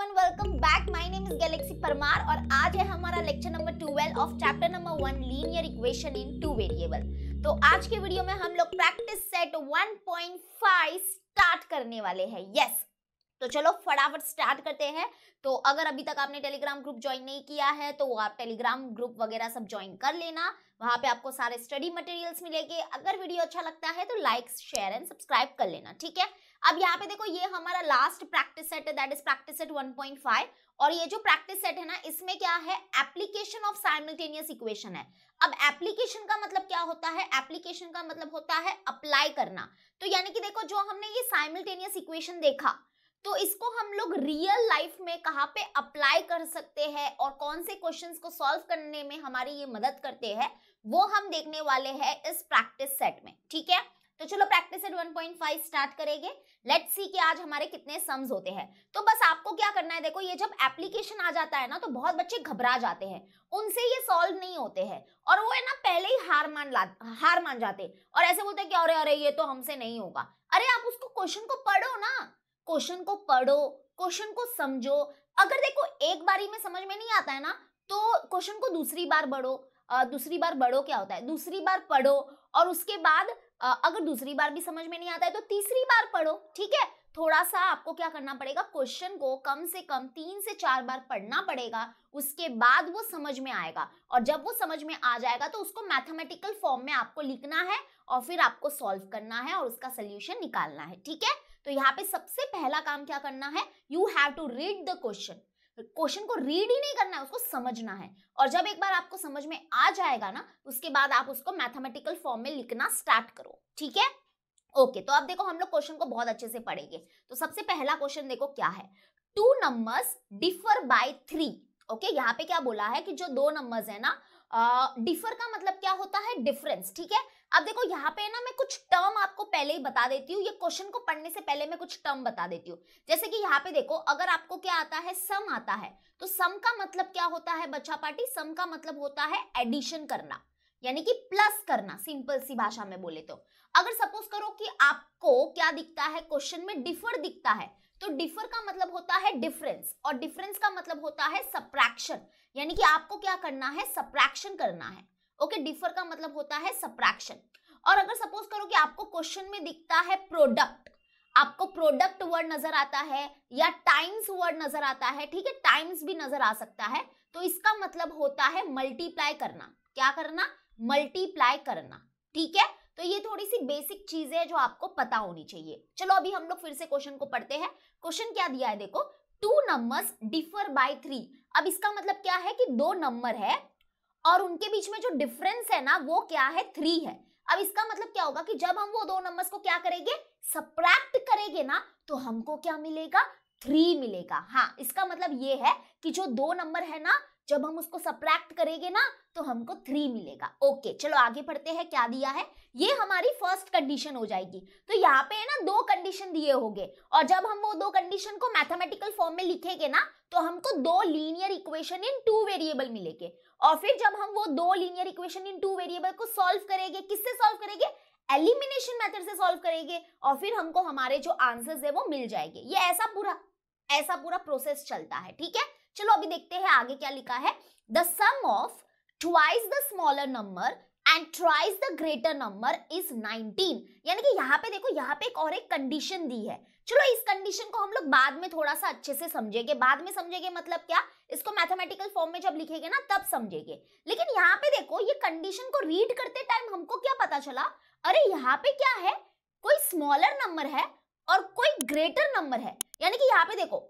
Everyone welcome back my name is Galaxy Parmar और आज है हमारा lecture number 12 of chapter number 1 linear equation in two variable तो आज के वीडियो में हम लोग प्रैक्टिस सेट 1.5 स्टार्ट करने वाले हैं यस yes! तो चलो फटाफट स्टार्ट करते हैं तो अगर अभी तक आपने टेलीग्राम ग्रुप ज्वाइन नहीं किया है तो आप टेलीग्राम ग्रुप वगैरह सब ज्वाइन कर लेना वहां पे आपको सारे स्टडी मटेरियल्स मिलेंगे अगर वीडियो अच्छा लगता है तो लाइक शेयर एंड सब्सक्राइब कर लेना ठीक है अब यहाँ पे देखो ये हमारा लास्ट प्रैक्टिस सेट है दैट इज प्रैक्टिस सेट 1.5 और ये जो प्रैक्टिस सेट है ना इसमें क्या है एप्लीकेशन ऑफ साइमल्टेनियस इक्वेशन है अब एप्लीकेशन का मतलब क्या होता है एप्लीकेशन का मतलब होता है अप्लाई करना तो यानी कि देखो जो हमने ये साइमल्टेनियस इक्वेशन देखा तो इसको हम लोग रियल लाइफ में कहाँ पे अप्लाई कर सकते हैं और कौन से क्वेश्चंस को सॉल्व करने में हमारी ये मदद करते हैं वो हम देखने वाले हैं इस प्रैक्टिस सेट में ठीक है तो चलो प्रैक्टिस एट 1.5 स्टार्ट करेंगे लेट्स सी कि आज हमारे कितने सम्स होते हैं तो बस आपको क्या करना है देखो ये जब एप्लीकेशन आ जाता है ना तो बहुत बच्चे घबरा जाते हैं उनसे ये सॉल्व नहीं होते हैं और वो है ना पहले ही हार मान ला हार मान जाते और ऐसे बोलते हैं कि अरे अरे ये तो हमसे नहीं होगा अरे आप उसको क्वेश्चन को पढ़ो ना क्वेश्चन को पढ़ो क्वेश्चन को समझो अगर देखो एक बारी में समझ में नहीं आता है ना तो क्वेश्चन को दूसरी बार पढ़ो दूसरी बार पढ़ो क्या होता है दूसरी बार पढ़ो और उसके बाद अगर दूसरी बार भी समझ में नहीं आता है तो तीसरी बार पढ़ो ठीक है थोड़ा सा आपको क्या करना पड़ेगा क्वेश्चन को कम से कम तीन से चार बार पढ़ना पड़ेगा उसके बाद वो समझ में आएगा और जब वो समझ में आ जाएगा तो उसको मैथमेटिकल फॉर्म में आपको लिखना है और फिर आपको सॉल्व करना है और उसका सोल्यूशन निकालना है ठीक है तो यहाँ पे सबसे पहला काम क्या करना है you have to read the question question को रीड ही नहीं करना है उसको समझना है और जब एक बार आपको समझ में आ जाएगा ना उसके बाद आप उसको मैथमेटिकल फॉर्म में लिखना स्टार्ट करो ठीक है ओके तो अब देखो हम लोग क्वेश्चन को बहुत अच्छे से पढ़ेंगे तो सबसे पहला क्वेश्चन देखो क्या है two numbers differ by three okay यहाँ पे क्या बोला है कि जो दो नंबर्स है ना डिफर uh, का मतलब क्या होता है डिफरेंस ठीक है अब देखो यहाँ पे ना मैं कुछ टर्म आपको पहले ही बता देती हूँ ये क्वेश्चन को पढ़ने से पहले मैं कुछ टर्म बता देती हूँ जैसे कि यहाँ पे देखो अगर आपको क्या आता है सम आता है तो सम का मतलब क्या होता है बच्चा पार्टी सम का मतलब होता है एडिशन करना यानी कि प्लस करना सिंपल सी भाषा में बोले तो अगर सपोज करो कि आपको क्या दिखता है क्वेश्चन में डिफर दिखता है तो डिफर का मतलब होता है डिफरेंस और डिफरेंस का मतलब होता है सप्रैक्शन यानी कि आपको क्या करना है सप्रैक्शन करना है ओके डिफर का मतलब होता है सप्रैक्शन और अगर सपोज करो कि आपको क्वेश्चन में दिखता है प्रोडक्ट आपको प्रोडक्ट वर्ड नजर आता है या टाइम्स वर्ड नजर आता है ठीक है टाइम्स भी नजर आ सकता है तो इसका मतलब होता है मल्टीप्लाई करना क्या करना मल्टीप्लाई करना ठीक है तो ये थोड़ी सी बेसिक चीज है जो आपको पता होनी चाहिए चलो अभी हम लोग फिर से क्वेश्चन को पढ़ते हैं क्वेश्चन क्या दिया है देखो two numbers differ by three अब इसका मतलब क्या है कि दो नंबर है और उनके बीच में जो डिफरेंस है ना वो क्या है थ्री है अब इसका मतलब क्या होगा कि जब हम वो दो नंबर्स को क्या करेंगे सप्रैक्ट करेंगे ना तो हमको क्या मिलेगा थ्री मिलेगा हाँ इसका मतलब ये है कि जो दो नंबर है ना जब हम उसको सप्रैक्ट करेंगे ना तो हमको थ्री मिलेगा ओके चलो आगे पढ़ते हैं क्या दिया है ये हमारी फर्स्ट कंडीशन हो जाएगी तो यहाँ पे है ना दो कंडीशन दिए होंगे और जब हम वो दो कंडीशन को मैथमेटिकल फॉर्म में लिखेंगे ना तो हमको दो linear equation in two variable मिलेंगे और फिर जब हम वो दो linear equation in two variable को सॉल्व करेंगे किससे सॉल्व करेंगे एलिमिनेशन मेथड से सॉल्व करेंगे और फिर हमको हमारे जो आंसर्स है वो मिल जाएंगे ये ऐसा पूरा ऐसा पूरा प्रोसेस चलता है ठीक है चलो अभी देखते हैं आगे क्या लिखा है the sum of twice the smaller number and thrice the greater number is 19 यानी कि यहाँ पे देखो यहाँ पे एक और एक कंडीशन दी है चलो इस कंडीशन को हम लोग बाद में थोड़ा सा अच्छे से समझेंगे बाद में समझेंगे मतलब क्या इसको मैथमेटिकल फॉर्म में जब लिखेंगे ना तब समझेंगे लेकिन यहाँ पे देखो ये कंडीशन को रीड करते टाइम हमको क्या पता चला अरे यहाँ पे क्या है कोई स्मॉलर नंबर है और कोई ग्रेटर नंबर है यानी कि यहाँ पे देखो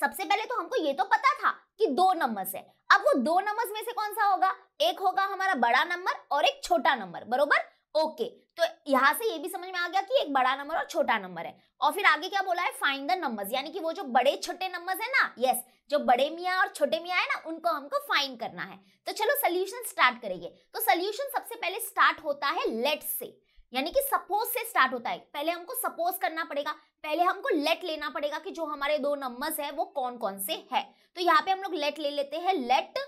सबसे पहले तो हमको ये तो पता था कि दो नंबर्स है अब वो दो नंबर्स में से कौन सा होगा एक होगा हमारा बड़ा नंबर और एक छोटा नंबर बरोबर ओके तो यहाँ से ये भी समझ में आ गया कि एक बड़ा नंबर और छोटा नंबर है और फिर आगे क्या बोला है फाइंड द नंबर्स यानी कि वो जो बड़े छोटे नंबर्स है ना यस जो बड़े मियाँ और छोटे मियाँ है ना उनको हमको फाइंड करना है तो चलो सोल्यूशन स्टार्ट करेंगे तो सोल्यूशन सबसे पहले स्टार्ट होता है लेट से यानी कि सपोज से स्टार्ट होता है पहले हमको सपोज करना पड़ेगा पहले हमको लेट लेना पड़ेगा कि जो हमारे दो नंबर्स है वो कौन कौन से है तो यहाँ पे हम लोग लेट ले लेते हैं let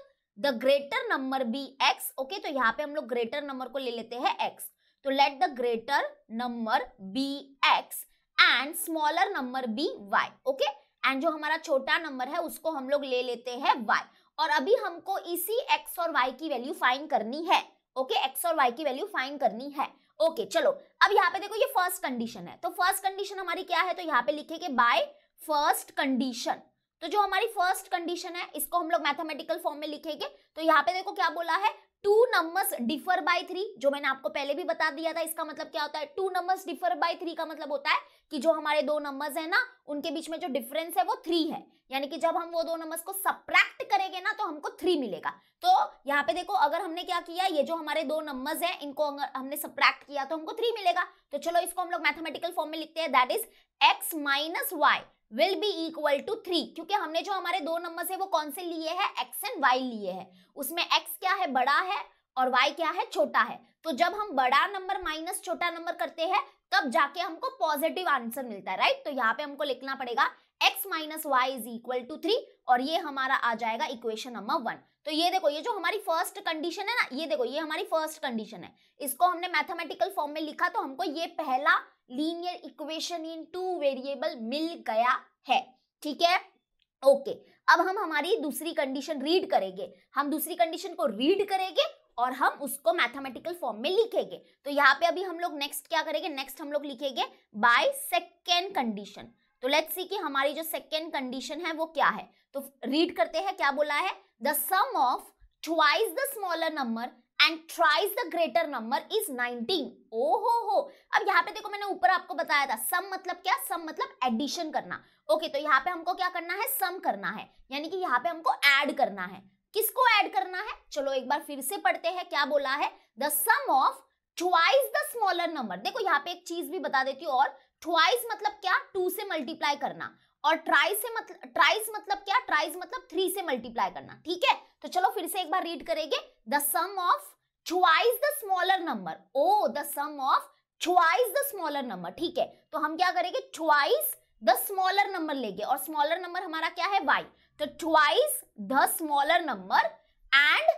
the greater number be x okay तो यहाँ पे हम लोग ग्रेटर नंबर को ले लेते हैं एक्स तो let the greater number be x and smaller number be y okay and जो हमारा छोटा नंबर है उसको हम लोग ले लेते हैं वाई और अभी हमको इसी एक्स और वाई की वैल्यू फाइन करनी है ओके okay, एक्स और वाई की वैल्यू फाइन करनी है ओके चलो अब यहाँ पे देखो ये फर्स्ट कंडीशन है तो फर्स्ट कंडीशन हमारी क्या है तो यहाँ पे लिखेंगे बाय फर्स्ट कंडीशन तो जो हमारी फर्स्ट कंडीशन है इसको हम लोग मैथमेटिकल फॉर्म में लिखेंगे तो यहाँ पे देखो क्या बोला है two numbers differ by three जो मैंने आपको पहले भी बता दिया था इसका मतलब क्या होता है two numbers differ by three का मतलब होता है कि जो हमारे दो नंबर्स है ना उनके बीच में जो डिफरेंस है वो थ्री है यानी कि जब हम वो दो नंबर्स को सप्रैक्ट करेंगे ना तो हमको थ्री मिलेगा तो यहाँ पे देखो अगर हमने क्या किया ये जो हमारे दो नंबर्स है इनको हमने सप्रैक्ट किया तो हमको थ्री मिलेगा तो चलो इसको हम लोग मैथमेटिकल फॉर्म में लिखते हैं that is x minus y will be equal to three क्योंकि हमने जो हमारे दो नंबर है वो कौन से लिए है एक्स एंड वाई लिए है उसमें एक्स क्या है बड़ा है और y क्या है छोटा है तो जब हम बड़ा नंबर माइनस छोटा नंबर करते हैं तब जाके हमको पॉजिटिव आंसर मिलता है राइट तो यहाँ पे हमको लिखना पड़ेगा x minus y is equal to three और ये हमारा आ जाएगा इक्वेशन नंबर वन तो ये देखो ये जो हमारी फर्स्ट कंडीशन है ना ये देखो ये हमारी फर्स्ट कंडीशन है इसको हमने मैथमेटिकल फॉर्म में लिखा तो हमको ये पहला linear equation in two variable मिल गया है ठीक है ओके अब हम हमारी दूसरी कंडीशन रीड करेंगे हम दूसरी कंडीशन को रीड करेंगे और हम उसको मैथमेटिकल फॉर्म में लिखेंगे तो यहाँ पे अभी हम लोग नेक्स्ट क्या करेंगे नेक्स्ट हम लोग लिखेंगे बाय सेकेंड कंडीशन तो लेट्स सी कि हमारी जो सेकेंड कंडीशन है वो क्या है तो रीड करते हैं क्या बोला है the sum of twice the smaller number and thrice the greater number is 19 ओ हो हो अब यहाँ पे देखो मैंने ऊपर आपको बताया था सम मतलब क्या सम मतलब एडिशन करना ओके okay, तो यहाँ पे हमको क्या करना है सम करना है यानी कि यहाँ पे हमको एड करना है किसको ऐड करना है चलो एक बार फिर से पढ़ते हैं क्या बोला है the sum of twice the smaller number देखो यहाँ पे एक चीज भी बता देती हूँ और ट्वाइस मतलब क्या टू से मल्टीप्लाई करना और ट्राइस से मतलब ट्राइस मतलब क्या ट्राइस मतलब थ्री से मल्टीप्लाई करना ठीक है तो चलो फिर से एक बार रीड करेंगे the sum of twice the smaller number oh the sum of twice the smaller number ठीक है तो हम क्या करेंगे ट्वाइस द स्मॉलर नंबर लेंगे और स्मॉलर नंबर हमारा क्या है वाई तो twice the smaller number and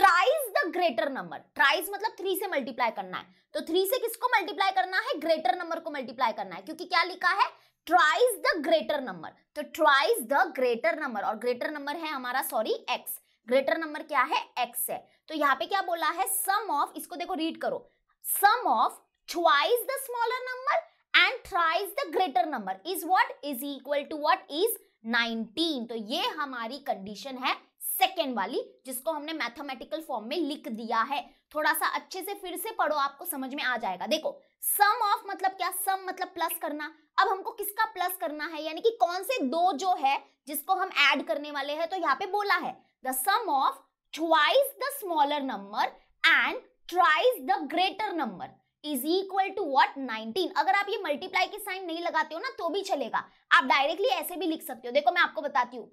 thrice the greater number thrice मतलब थ्री से मल्टीप्लाई करना है तो थ्री से किसको मल्टीप्लाई करना है ग्रेटर नंबर को मल्टीप्लाई करना है क्योंकि क्या लिखा है ट्राइज द ग्रेटर नंबर तो ट्राइज द ग्रेटर नंबर और ग्रेटर नंबर है हमारा सॉरी एक्स ग्रेटर नंबर क्या है एक्स है तो यहाँ पे क्या बोला है सम ऑफ इसको देखो रीड करो sum of twice the smaller number and thrice the greater number is what is equal to what is 19 तो ये हमारी कंडीशन है सेकेंड वाली जिसको हमने मैथमेटिकल फॉर्म में लिख दिया है थोड़ा सा अच्छे से फिर से पढ़ो आपको समझ में आ जाएगा देखो सम ऑफ मतलब क्या सम मतलब प्लस करना अब हमको किसका प्लस करना है यानी कि कौन से दो जो है जिसको हम ऐड करने वाले हैं तो यहाँ पे बोला है the sum of twice the smaller number and twice the greater number is equal to what 19 अगर आप ये मल्टीप्लाई के साइन नहीं लगाते हो ना तो भी चलेगा आप डायरेक्टली ऐसे भी लिख सकते हो देखो मैं आपको बताती हूँ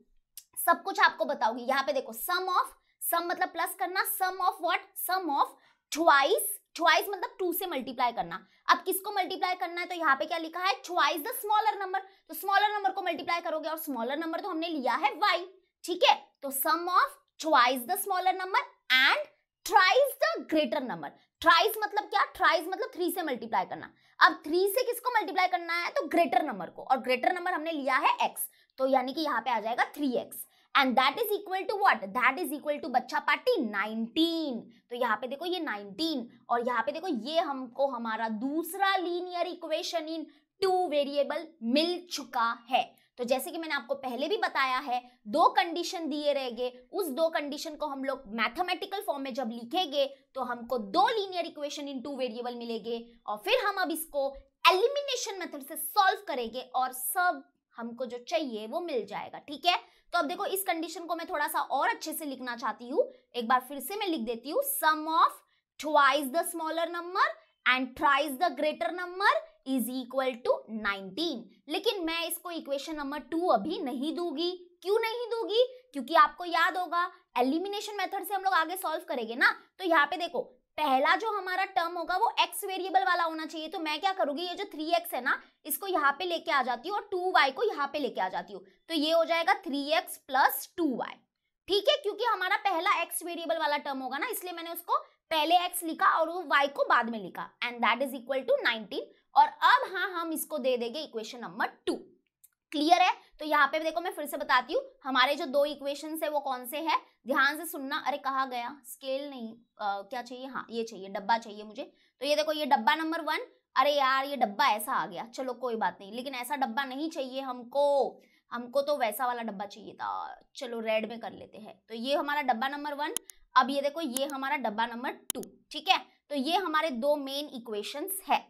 सब कुछ आपको बताऊंगी यहाँ पे देखो सम ऑफ सम मतलब प्लस करना sum of what sum of twice twice मतलब टू से मल्टीप्लाई करना अब किसको मल्टीप्लाई करना है तो यहाँ पे क्या लिखा है ट्वाइस द स्मॉलर नंबर तो स्मॉलर नंबर को मल्टीप्लाई करोगे और स्मॉलर नंबर तो हमने लिया है वाई ठीक है तो sum of twice the smaller number and thrice the greater number thrice मतलब क्या ट्राइज मतलब थ्री से मल्टीप्लाई करना अब थ्री से किसको मल्टीप्लाई करना है तो ग्रेटर नंबर को और ग्रेटर नंबर हमने लिया है एक्स तो यानी कि यहाँ पे आ जाएगा three x and that is equal to what that is equal to बच्चा पार्टी नाइनटीन तो यहाँ पे देखो ये नाइनटीन और यहाँ पे देखो ये हमको हमारा दूसरा linear equation in two variable मिल चुका है तो जैसे कि मैंने आपको पहले भी बताया है दो कंडीशन दिए रहेंगे उस दो कंडीशन को हम लोग मैथमेटिकल फॉर्म में जब लिखेंगे तो हमको दो linear equation in two variable मिलेंगे और फिर हम अब इसको एलिमिनेशन मेथड से सॉल्व करेंगे और सब हमको जो चाहिए वो मिल जाएगा ठीक है तो अब देखो इस कंडीशन को मैं थोड़ा सा और अच्छे से लिखना चाहती हूँ एक बार फिर से मैं लिख देती हूँ sum of twice the smaller number and thrice the greater number is equal to nineteen लेकिन मैं इसको इक्वेशन नंबर टू अभी नहीं दूंगी क्यों नहीं दूंगी क्योंकि आपको याद होगा एलिमिनेशन मेथड से हम लोग आगे सॉल्व करेंगे ना तो यहाँ पे देखो पहला जो हमारा टर्म होगा वो एक्स वेरिएबल वाला होना चाहिए तो मैं क्या करूंगी ये जो थ्री एक्स है ना इसको यहाँ पे लेके आ जाती हूँ और टू वाई को यहाँ पे लेके आ जाती हूँ तो ये हो जाएगा three x plus two y ठीक है क्योंकि हमारा पहला एक्स वेरिएबल वाला टर्म होगा ना इसलिए मैंने उसको पहले एक्स लिखा और वो वाई को बाद में लिखा and that is equal to nineteen और अब हाँ हम इसको दे देंगे इक्वेशन नंबर टू क्लियर है तो यहाँ पे देखो मैं फिर से बताती हूँ हमारे जो दो इक्वेशन है वो कौन से है ध्यान से सुनना अरे कहा गया स्केल नहीं आ, क्या चाहिए हाँ ये चाहिए डब्बा चाहिए मुझे तो ये देखो ये डब्बा नंबर वन अरे यार ये डब्बा ऐसा आ गया चलो कोई बात नहीं लेकिन ऐसा डब्बा नहीं चाहिए हमको हमको तो वैसा वाला डब्बा चाहिए था चलो रेड में कर लेते हैं तो ये हमारा डब्बा नंबर वन अब ये देखो ये हमारा डब्बा नंबर टू ठीक है तो ये हमारे दो मेन इक्वेशंस है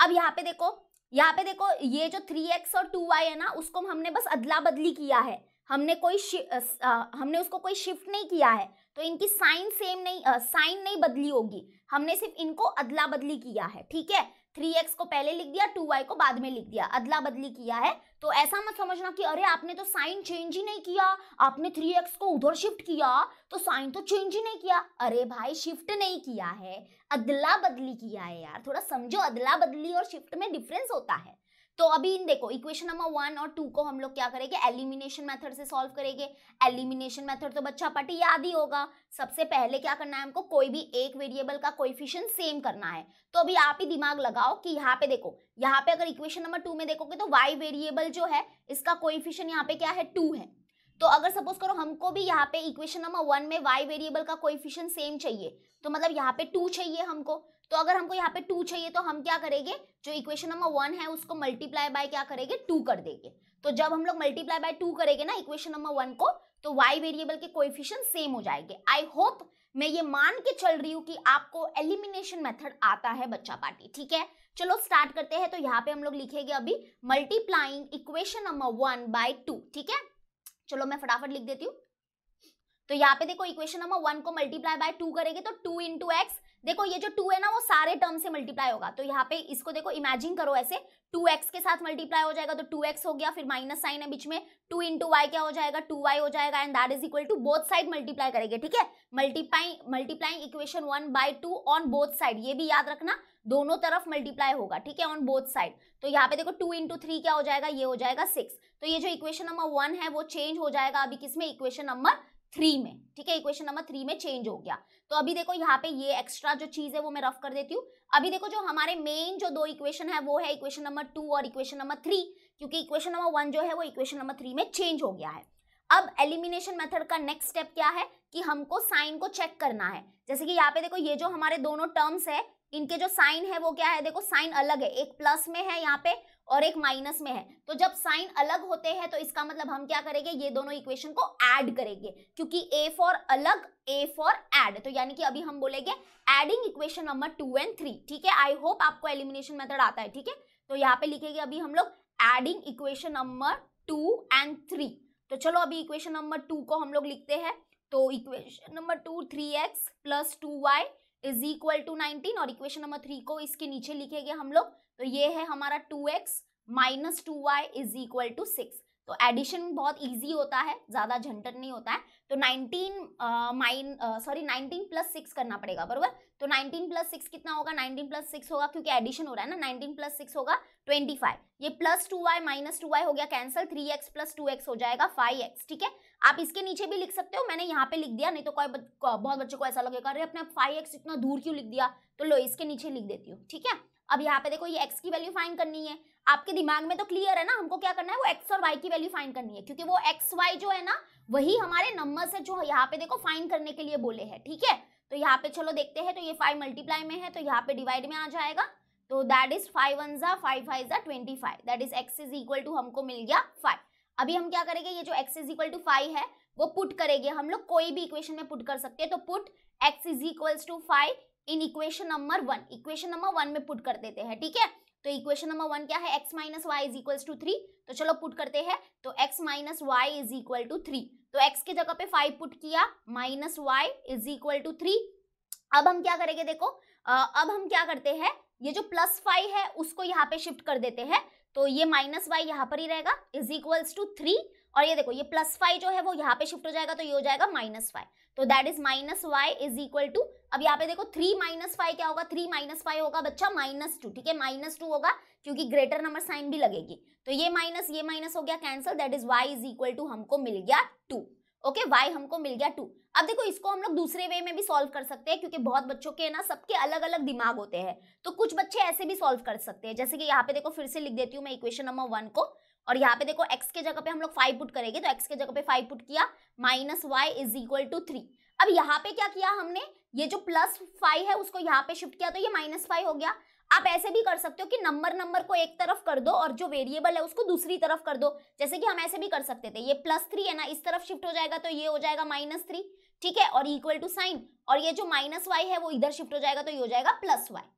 अब यहाँ पे देखो यहाँ पे देखो ये जो थ्री एक्स और टू वाई है ना उसको हमने बस अदला बदली किया है हमने कोई आ, हमने उसको कोई शिफ्ट नहीं किया है तो इनकी साइन सेम नहीं साइन नहीं बदली होगी हमने सिर्फ इनको अदला बदली किया है ठीक है थ्री एक्स को पहले लिख दिया टू वाई को बाद में लिख दिया अदला बदली किया है तो ऐसा मत समझना कि अरे आपने तो साइन चेंज ही नहीं किया आपने थ्री एक्स को उधर शिफ्ट किया तो साइन तो चेंज ही नहीं किया अरे भाई शिफ्ट नहीं किया है अदला बदली किया है यार थोड़ा समझो अदला बदली और शिफ्ट में डिफरेंस होता है तो अभी इन देखो इक्वेशन नंबर वन और टू को हम लोग क्या करेंगे एलिमिनेशन मेथड से सॉल्व करेंगे एलिमिनेशन मेथड तो बच्चा पार्टी याद ही होगा सबसे पहले क्या करना है हमको कोई भी एक वेरिएबल का कोइफिशियंट सेम करना है तो अभी आप ही दिमाग लगाओ कि यहाँ पे देखो यहाँ पे अगर इक्वेशन नंबर टू में देखोगे तो वाई वेरिएबल जो है इसका कोइफिशियंट यहाँ पे क्या है टू है तो अगर सपोज करो हमको भी यहाँ पे इक्वेशन नंबर वन में वाई वेरिएबल का कोइफिशियंट सेम चाहिए तो मतलब यहाँ पे टू चाहिए हमको तो अगर हमको यहाँ पे टू चाहिए तो हम क्या करेंगे जो इक्वेशन नंबर वन है उसको मल्टीप्लाई बाय क्या करेंगे टू कर देंगे तो जब हम लोग मल्टीप्लाई बाय टू करेंगे ना इक्वेशन नंबर वन को तो वाई वेरिएबल के कोएफिशिएंट सेम हो जाएंगे आई होप मैं ये मान के चल रही हूँ कि आपको एलिमिनेशन मेथड आता है बच्चा पार्टी ठीक है चलो स्टार्ट करते हैं तो यहाँ पे हम लोग लिखेंगे अभी multiplying equation number one by two ठीक है चलो मैं फटाफट लिख देती हूँ तो यहाँ पे देखो इक्वेशन नंबर वन को मल्टीप्लाई बाय टू करेंगे तो टू इंटू एक्स देखो ये जो टू है ना वो सारे टर्म से मल्टीप्लाई होगा तो यहाँ पे इसको देखो इमेजिन करो ऐसे टू एक्स के साथ मल्टीप्लाई हो जाएगा तो टू एक्स हो गया फिर माइनस साइन है बीच में टू इंटू वाई क्या हो जाएगा टू वाई हो जाएगा and that is equal to both side multiply करेंगे ठीक है multiply multiplying equation one by two on both side ये भी याद रखना दोनों तरफ मल्टीप्लाई होगा ठीक है ऑन बोथ साइड तो यहाँ पे देखो टू इंटू थ्री क्या हो जाएगा ये हो जाएगा सिक्स तो ये जो इक्वेशन नंबर वन है वो चेंज हो जाएगा अभी किसमें इक्वेशन नंबर थ्री में ठीक है इक्वेशन नंबर थ्री में चेंज हो गया तो अभी देखो यहाँ पे ये एक्स्ट्रा जो चीज है वो मैं रफ कर देती हूँ अभी देखो जो हमारे मेन जो दो इक्वेशन है वो है इक्वेशन नंबर टू और इक्वेशन नंबर थ्री क्योंकि इक्वेशन नंबर वन जो है वो इक्वेशन नंबर थ्री में चेंज हो गया है अब एलिमिनेशन मेथड का नेक्स्ट स्टेप क्या है कि हमको साइन को चेक करना है जैसे कि यहाँ पे देखो ये जो हमारे दोनों टर्म्स है इनके जो साइन है वो क्या है देखो साइन अलग है एक प्लस में है यहाँ पे और एक माइनस में है तो जब साइन अलग होते हैं तो इसका मतलब हम क्या करेंगे ये दोनों इक्वेशन को ऐड करेंगे क्योंकि ए फॉर अलग ए फॉर एड तो यानी कि अभी हम बोलेंगे adding equation number two and three ठीक है आई होप आपको एलिमिनेशन मेथड आता है ठीक है तो यहाँ पे लिखेगी अभी हम लोग adding equation number two and three तो चलो अभी इक्वेशन नंबर टू को हम लोग लिखते हैं तो equation number two three x plus two Y is equal to nineteen और इक्वेशन नंबर थ्री को इसके नीचे लिखेंगे हम लोग तो ये है हमारा two x minus two Y is equal to six तो एडिशन बहुत इजी होता है ज़्यादा झंझट नहीं होता है तो 19 माइन सॉरी 19 प्लस सिक्स करना पड़ेगा बरोबर तो 19 प्लस सिक्स कितना होगा 19 प्लस सिक्स होगा क्योंकि एडिशन हो रहा है ना 19 प्लस सिक्स होगा 25 ये plus two Y minus two Y हो गया cancel three x plus two x हो जाएगा फाइव एक्स ठीक है आप इसके नीचे भी लिख सकते हो मैंने यहाँ पे लिख दिया नहीं तो कोई बहुत बच्चों को ऐसा लगेगा अरे अपने फाइव एक्स इतना दूर क्यों लिख दिया तो लो इसके नीचे लिख देती हूँ ठीक है अब यहाँ पे देखो ये x की वैल्यू फाइन करनी है आपके दिमाग में तो क्लियर है ना हमको क्या करना है वो एक्स और वाई की वैल्यू फाइंड करनी है क्योंकि वो एक्स वाई जो है ना वही हमारे नंबर से जो यहाँ पे देखो फाइंड करने के लिए बोले है ठीक है तो यहाँ पे चलो देखते हैं तो ये फाइव मल्टीप्लाई में है तो यहाँ पे डिवाइड में आ जाएगा तो दैट इज फाइव वन जा फाइव फाइव जा twenty five that is x is equal to हमको मिल गया फाइव अभी हम क्या करेंगे ये जो x is equal to five है वो पुट करेंगे हम लोग कोई भी इक्वेशन में पुट कर सकते हैं तो put x is equals to five in equation number one equation number one में पुट कर देते हैं ठीक है थीके? तो इक्वेशन नंबर वन क्या है x minus y is equal to three तो चलो पुट करते हैं तो x minus y is equal to three तो एक्स की जगह पे फाइव पुट किया minus y is equal to three अब हम क्या करेंगे देखो अब हम क्या करते हैं ये जो प्लस फाइव है उसको यहाँ पे शिफ्ट कर देते हैं तो ये माइनस वाई यहाँ पर ही रहेगा इज इक्वल्स टू थ्री और ये देखो ये प्लस फाइव जो है वो यहाँ पे शिफ्ट हो जाएगा तो ये हो जाएगा माइनस फाइव तो that is minus y is equal to अब यहाँ पे देखो थ्री माइनस फाइव क्या होगा थ्री माइनस फाइव होगा बच्चा माइनस टू ठीक है माइनस टू होगा क्योंकि ग्रेटर नंबर साइन भी लगेगी तो ये माइनस ये माइनस हो गया cancel that is Y is equal to हमको मिल गया टू ओके वाई हमको मिल गया टू अब देखो इसको हम लोग दूसरे वे में भी सॉल्व कर सकते हैं क्योंकि बहुत बच्चों के ना सबके अलग अलग दिमाग होते हैं तो कुछ बच्चे ऐसे भी सॉल्व कर सकते हैं जैसे कि यहाँ पे देखो फिर से लिख देती हूँ मैं इक्वेशन नंबर वन को और यहाँ पे देखो एक्स के जगह पे हम लोग फाइव पुट करेंगे तो एक्स के जगह पे फाइव पुट किया minus y is equal to three अब यहाँ पे क्या किया हमने ये जो प्लस फाइव है उसको यहाँ पे शिफ्ट किया तो ये माइनस फाइव हो गया आप ऐसे भी कर सकते हो कि नंबर नंबर को एक तरफ कर दो और जो वेरिएबल है उसको दूसरी तरफ कर दो जैसे कि हम ऐसे भी कर सकते थे ये प्लस थ्री है ना इस तरफ शिफ्ट हो जाएगा तो ये हो जाएगा माइनस थ्री ठीक है और इक्वल टू साइन और ये जो माइनस वाई है वो इधर शिफ्ट हो जाएगा तो ये हो जाएगा प्लस वाई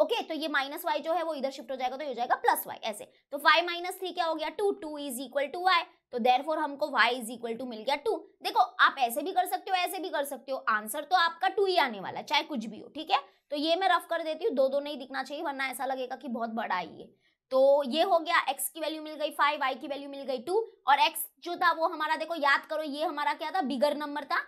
ओके तो ये माइनस वाई जो है वो इधर शिफ्ट हो जाएगा तो ये हो जाएगा प्लस वाई ऐसे तो फाइव माइनस थ्री क्या हो गया two two is equal to Y तो फोर हमको वाई इज इक्वल टू मिल गया टू देखो आप ऐसे भी कर सकते हो ऐसे भी कर सकते हो आंसर तो आपका टू ही आने वाला है चाहे कुछ भी हो ठीक है तो ये मैं रफ कर देती हूँ दो दो नहीं दिखना चाहिए वरना ऐसा लगेगा कि बहुत बड़ा ही है तो ये हो गया x की वैल्यू मिल गई फाइव वाई की वैल्यू मिल गई टू और x जो था वो हमारा देखो याद करो ये हमारा क्या था बिगर नंबर था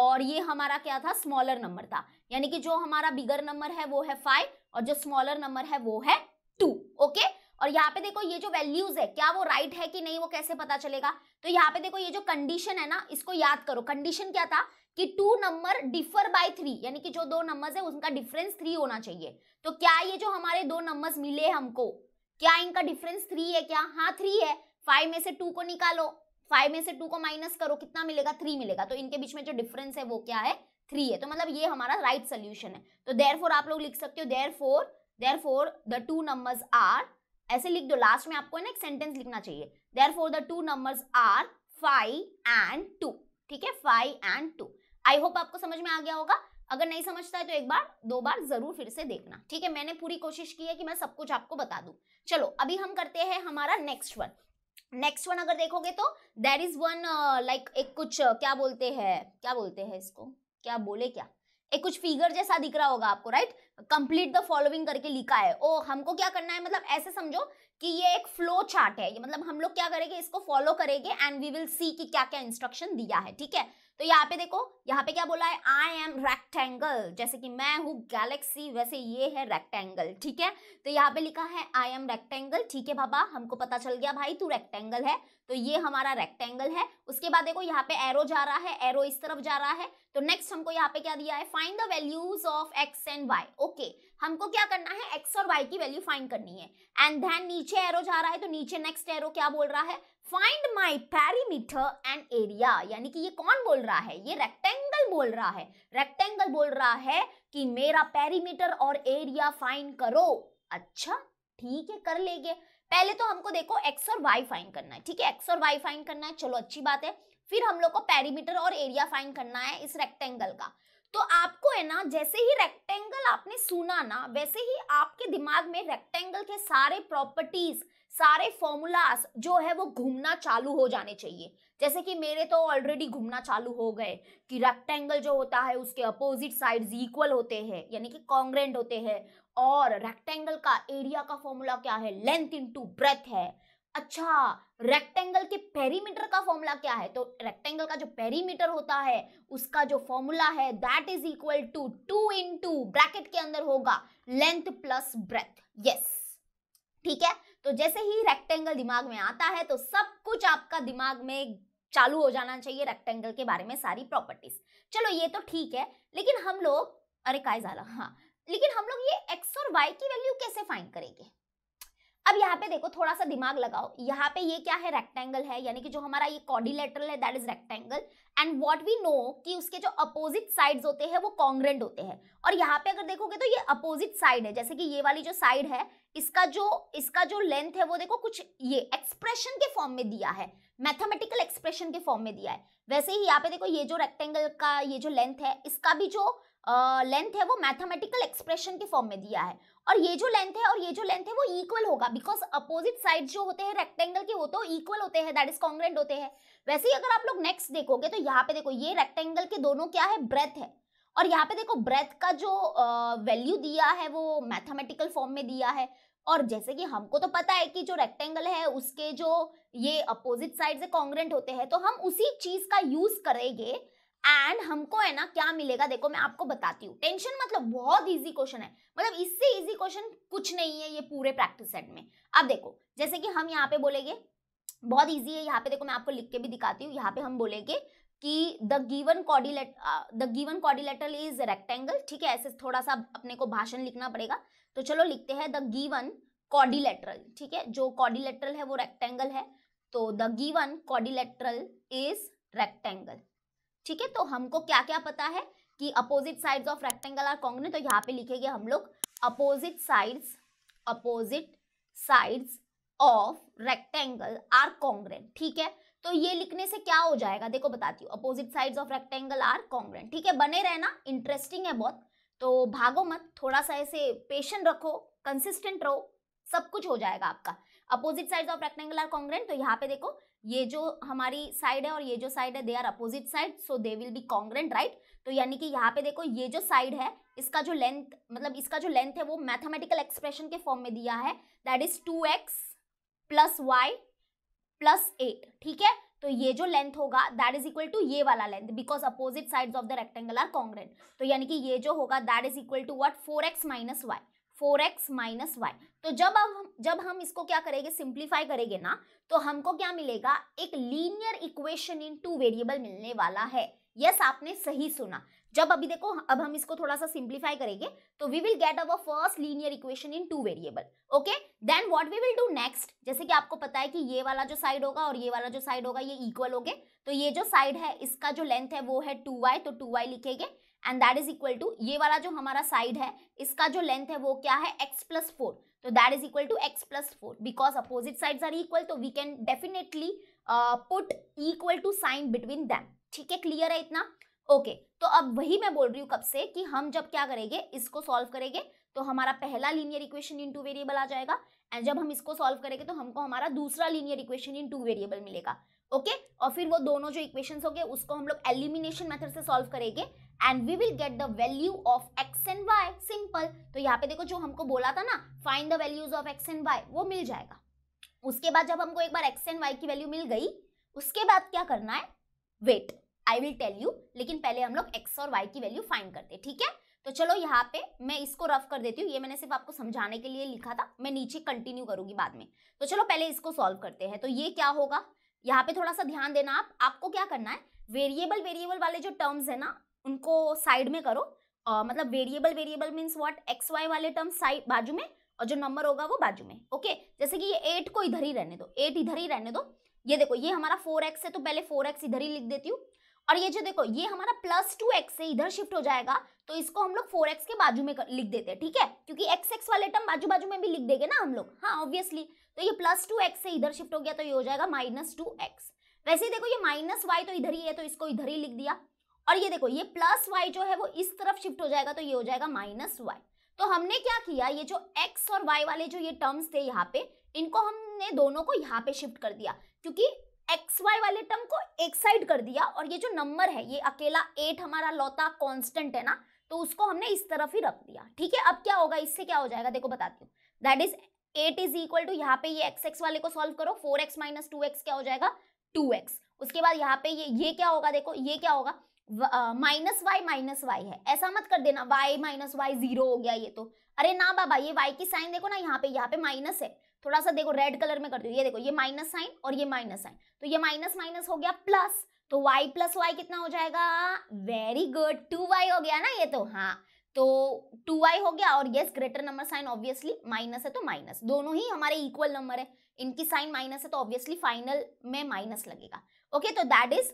और ये हमारा क्या था स्मॉलर नंबर था यानी कि जो हमारा बिगर नंबर है वो है फाइव और जो स्मॉलर नंबर है वो है टू ओके और यहाँ पे देखो ये जो वैल्यूज है क्या वो राइट right है कि नहीं वो कैसे पता चलेगा तो यहाँ पे देखो ये जो कंडीशन है ना इसको याद करो कंडीशन क्या था कि two number differ by three यानी कि जो दो नंबर्स है उनका डिफरेंस थ्री होना चाहिए तो क्या ये जो हमारे दो नंबर्स मिले हमको क्या इनका डिफरेंस थ्री है क्या हाँ थ्री है फाइव में से टू को निकालो फाइव में से टू को माइनस करो कितना मिलेगा थ्री मिलेगा तो इनके बीच में जो डिफरेंस है वो क्या है थ्री है तो मतलब ये हमारा राइट right सोल्यूशन है तो देर फोर आप लोग लिख सकते हो therefore therefore the two numbers are ऐसे लिख दो लास्ट में आपको ना एक सेंटेंस लिखना चाहिए therefore the two numbers are five and two ठीक है five and two I hope आपको समझ में आ गया होगा अगर नहीं समझता है तो एक बार दो बार जरूर फिर से देखना ठीक है मैंने पूरी कोशिश की है कि मैं सब कुछ आपको बता दूं चलो अभी हम करते हैं हमारा नेक्स्ट वन नेक्स्ट वन अगर देखोगे तो देर इज वन लाइक एक कुछ uh, क्या बोलते हैं क्या बोलते हैं इसको क्या बोले क्या एक कुछ फिगर जैसा दिख रहा होगा आपको राइट कंप्लीट द फॉलोइंग करके लिखा है ओ हमको क्या करना है मतलब ऐसे समझो कि ये एक फ्लो चार्ट है ये मतलब हम लोग क्या करेंगे इसको फॉलो करेंगे एंड वी विल सी कि क्या क्या इंस्ट्रक्शन दिया है ठीक है तो यहाँ पे देखो यहाँ पे क्या बोला है आई एम रेक्टेंगल जैसे कि मैं हूँ गैलेक्सी वैसे ये है रेक्टेंगल ठीक है तो यहाँ पे लिखा है आई एम रेक्टेंगल ठीक है बाबा हमको पता चल गया भाई तू रेक्टेंगल है तो ये हमारा रेक्टेंगल है उसके बाद देखो यहाँ पे एरो जा रहा है एरो इस तरफ जा रहा है तो नेक्स्ट हमको यहाँ पे क्या दिया है find the values of x and y okay हमको क्या करना है एक्स और वाई की वैल्यू फाइंड करनी है एंड देन नीचे एरो जा रहा है तो नीचे नेक्स्ट एरो क्या बोल रहा है find my perimeter and area यानी कि ये कौन बोल रहा है ये रेक्टेंगल बोल रहा है रेक्टेंगल बोल रहा है कि मेरा पैरीमीटर और एरिया फाइंड करो अच्छा ठीक है कर लेंगे पहले तो हमको देखो एक्स और वाई फाइन करना है ठीक है एक्स और वाई फाइन करना है चलो अच्छी बात है फिर हम लोग को पैरीमीटर और एरिया फाइन करना है इस रेक्टेंगल का तो आपको है ना जैसे ही रेक्टेंगल आपने सुना ना वैसे ही आपके दिमाग में रेक्टेंगल के सारे प्रॉपर्टीज सारे फॉर्मूलाज जो है वो घूमना चालू हो जाने चाहिए जैसे कि मेरे तो ऑलरेडी घूमना चालू हो गए कि रेक्टेंगल जो होता है उसके अपोजिट साइड्स इक्वल होते हैं यानी कि कॉन्ग्रेंट होते हैं और रेक्टेंगल का एरिया का फॉर्मूला क्या है लेंथ इनटू ब्रेथ है अच्छा रेक्टेंगल के पेरीमीटर का फॉर्मूला क्या है तो रेक्टेंगल का जो पेरीमीटर होता है उसका जो फॉर्मूला है that is equal to two into bracket के अंदर होगा लेंथ प्लस ब्रेथ यस ठीक है तो जैसे ही रेक्टेंगल दिमाग में आता है तो सब कुछ आपका दिमाग में चालू हो जाना चाहिए रेक्टेंगल के बारे में सारी प्रॉपर्टीज चलो ये तो ठीक है लेकिन हम लोग अरे काय झाला हाँ लेकिन हम लोग ये एक्स और वाई की वैल्यू कैसे फाइंड करेंगे अब यहाँ पे देखो थोड़ा सा दिमाग लगाओ यहाँ पे ये क्या है रेक्टेंगल है यानी कि जो हमारा ये कॉर्डिलेटरल है that is rectangle and what we know कि उसके जो अपोजिट साइड्स होते हैं वो कॉन्ग्रेंट होते हैं और यहाँ पे अगर देखोगे तो ये अपोजिट साइड है जैसे कि ये वाली जो साइड है इसका जो इसका जो लेंथ है वो देखो कुछ ये एक्सप्रेशन के फॉर्म में दिया है मैथमेटिकल एक्सप्रेशन के फॉर्म में दिया है वैसे ही यहाँ पे देखो ये जो रेक्टेंगल का ये जो लेंथ है इसका भी जो लेंथ uh, है वो मैथमेटिकल एक्सप्रेशन के फॉर्म में दिया है और ये जो लेंथ है और ये जो लेंथ है वो इक्वल होगा बिकॉज अपोजिट साइड जो होते हैं रेक्टेंगल के वो तो इक्वल होते हैं दैट इज कॉन्ग्रेंट होते हैं वैसे ही अगर आप लोग नेक्स्ट देखोगे तो यहाँ पे देखो ये रेक्टेंगल के दोनों क्या है ब्रेथ है और यहाँ पे देखो ब्रेथ का जो वैल्यू दिया है वो मैथमेटिकल फॉर्म में दिया है और जैसे कि हमको तो पता है कि जो रेक्टेंगल है उसके जो ये अपोजिट साइड से कॉन्ग्रेंट होते हैं तो हम उसी चीज का यूज करेंगे एंड हमको है ना क्या मिलेगा देखो मैं आपको बताती हूँ टेंशन मतलब बहुत इजी क्वेश्चन है मतलब इससे इजी क्वेश्चन कुछ नहीं है ये पूरे प्रैक्टिस सेट में अब देखो जैसे कि हम यहाँ पे बोलेंगे बहुत इजी है यहाँ पे देखो मैं आपको लिख के भी दिखाती हूँ यहाँ पे हम बोलेंगे कि the given quadrilateral the given quadrilateral is rectangle ठीक है ऐसे थोड़ा सा अपने को भाषण लिखना पड़ेगा तो चलो लिखते हैं द गिवन कॉर्डिलेटरल ठीक है जो कॉर्डिलेटरल है वो रेक्टेंगल है तो the given quadrilateral is rectangle ठीक है तो हमको क्या क्या पता है कि opposite sides of rectangle are congruent तो यहाँ पे लिखेंगे हम लोग opposite sides opposite sides of rectangle are congruent ठीक है तो ये लिखने से क्या हो जाएगा देखो बताती हूँ opposite sides of rectangle are congruent ठीक है बने रहना इंटरेस्टिंग है बहुत तो भागो मत थोड़ा सा ऐसे पेशेंट रखो कंसिस्टेंट रहो सब कुछ हो जाएगा आपका opposite sides of rectangle are congruent तो यहाँ पे देखो ये जो हमारी साइड है और ये जो साइड है they are opposite side so they will be congruent right तो यानी कि यहाँ पे देखो ये जो साइड है इसका जो लेंथ मतलब इसका जो लेंथ है वो मैथमेटिकल एक्सप्रेशन के फॉर्म में दिया है that is two x plus y plus eight ठीक है तो ये जो लेंथ होगा दैट इज इक्वल टू ये वाला length because opposite sides of the rectangle are congruent तो यानी कि ये जो होगा that is equal to what four x minus y four x minus y तो जब अब जब हम इसको क्या करेंगे सिंप्लीफाई करेंगे ना तो हमको क्या मिलेगा एक linear equation in two variable मिलने वाला है यस yes, आपने सही सुना जब अभी देखो अब हम इसको थोड़ा सा सिंप्लीफाई करेंगे तो we will get our first linear equation in two variable okay then what we will do next जैसे कि आपको पता है कि ये वाला जो साइड होगा और ये वाला जो साइड होगा ये इक्वल हो तो ये जो साइड है इसका जो लेंथ है वो है टू वाई तो टू वाई लिखेंगे and that is equal to ये वाला जो हमारा साइड है इसका जो लेंथ है वो क्या है एक्स प्लस फोर तो that is equal to x plus four because opposite side are equal तो we can definitely put equal to sign between them ठीक है क्लियर है इतना ओके okay, तो अब वही मैं बोल रही हूँ कब से कि हम जब क्या करेंगे इसको सॉल्व करेंगे तो हमारा पहला linear equation in two variable आ जाएगा एंड जब हम इसको सॉल्व करेंगे तो हमको हमारा दूसरा linear equation in two variable मिलेगा ओके और फिर वो दोनों जो इक्वेशन हो गए उसको हम लोग एलिमिनेशन मेथड से सॉल्व करेंगे and we will get the value of x and y simple तो यहाँ पे देखो जो हमको बोला था ना find the values of x and y वो मिल जाएगा उसके बाद जब हमको एक बार एक्स एंड वाई की वैल्यू मिल गई उसके बाद क्या करना है wait I will tell you लेकिन पहले हम लोग एक्स और वाई की वैल्यू फाइंड करते ठीक है तो चलो यहाँ पे मैं इसको रफ कर देती हूँ ये मैंने सिर्फ आपको समझाने के लिए लिखा था मैं नीचे कंटिन्यू करूंगी बाद में तो चलो पहले इसको सॉल्व करते हैं तो ये क्या होगा यहाँ पे थोड़ा सा ध्यान देना आप आपको क्या करना है वेरिएबल वेरिएबल वाले जो टर्म्स है ना उनको साइड में करो uh, मतलब variable variable means what x y वाले टर्म साइड बाजू में और जो नंबर होगा वो बाजू में ओके okay? जैसे कि ये एट को इधर ही रहने दो एट इधर ही रहने दो ये देखो ये हमारा फोर एक्स है तो पहले फोर एक्स इधर ही लिख देती हूँ और ये जो देखो ये हमारा प्लस टू एक्स से इधर शिफ्ट हो जाएगा तो इसको हम लोग फोर एक्स के बाजू में कर, लिख देते हैं ठीक है क्योंकि एक्स एक्स वाले टर्म बाजू बाजू में भी लिख देंगे ना हम लोग हाँ ऑब्वियसली तो ये प्लस टू एक्स से इधर शिफ्ट हो गया तो ये हो जाएगा माइनस टू एक्स वैसे ही देखो ये माइनस वाई तो इधर ही है तो इसको इधर ही लिख दिया और ये देखो ये प्लस वाई जो है वो इस तरफ शिफ्ट हो जाएगा तो ये हो जाएगा माइनस वाई तो हमने क्या किया ये जो एक्स और वाई वाले जो ये टर्म्स थे यहाँ पे इनको हमने दोनों को यहाँ पे शिफ्ट कर दिया क्योंकि एक्स वाई वाले टर्म को एक साइड कर दिया और ये जो नंबर है ये अकेला एट हमारा लौता कॉन्स्टेंट है ना तो उसको हमने इस तरफ ही रख दिया ठीक है अब क्या होगा इससे क्या हो जाएगा देखो बताती हूँ that is eight is equal to यहाँ पे ये एक्स एक्स वाले को सॉल्व करो four x minus two x क्या हो जाएगा टू एक्स उसके बाद यहाँ पे ये ये क्या होगा देखो ये क्या होगा माइनस वाई माइनस वाई है ऐसा मत कर देना वाई माइनस वाई जीरो हो गया ये तो अरे ना बाबा ये वाई की साइन देखो ना यहाँ पे यहाँ पे माइनस है थोड़ा सा देखो रेड कलर में कर दो ये देखो ये माइनस साइन और ये माइनस साइन तो ये माइनस माइनस हो गया प्लस तो y प्लस वाई कितना हो जाएगा वेरी गुड टू वाई हो गया ना ये तो हाँ तो टू वाई हो गया और yes greater number sign obviously minus है तो माइनस दोनों ही हमारे इक्वल नंबर है इनकी साइन माइनस है तो ऑब्वियसली फाइनल में माइनस लगेगा ओके तो दैट इज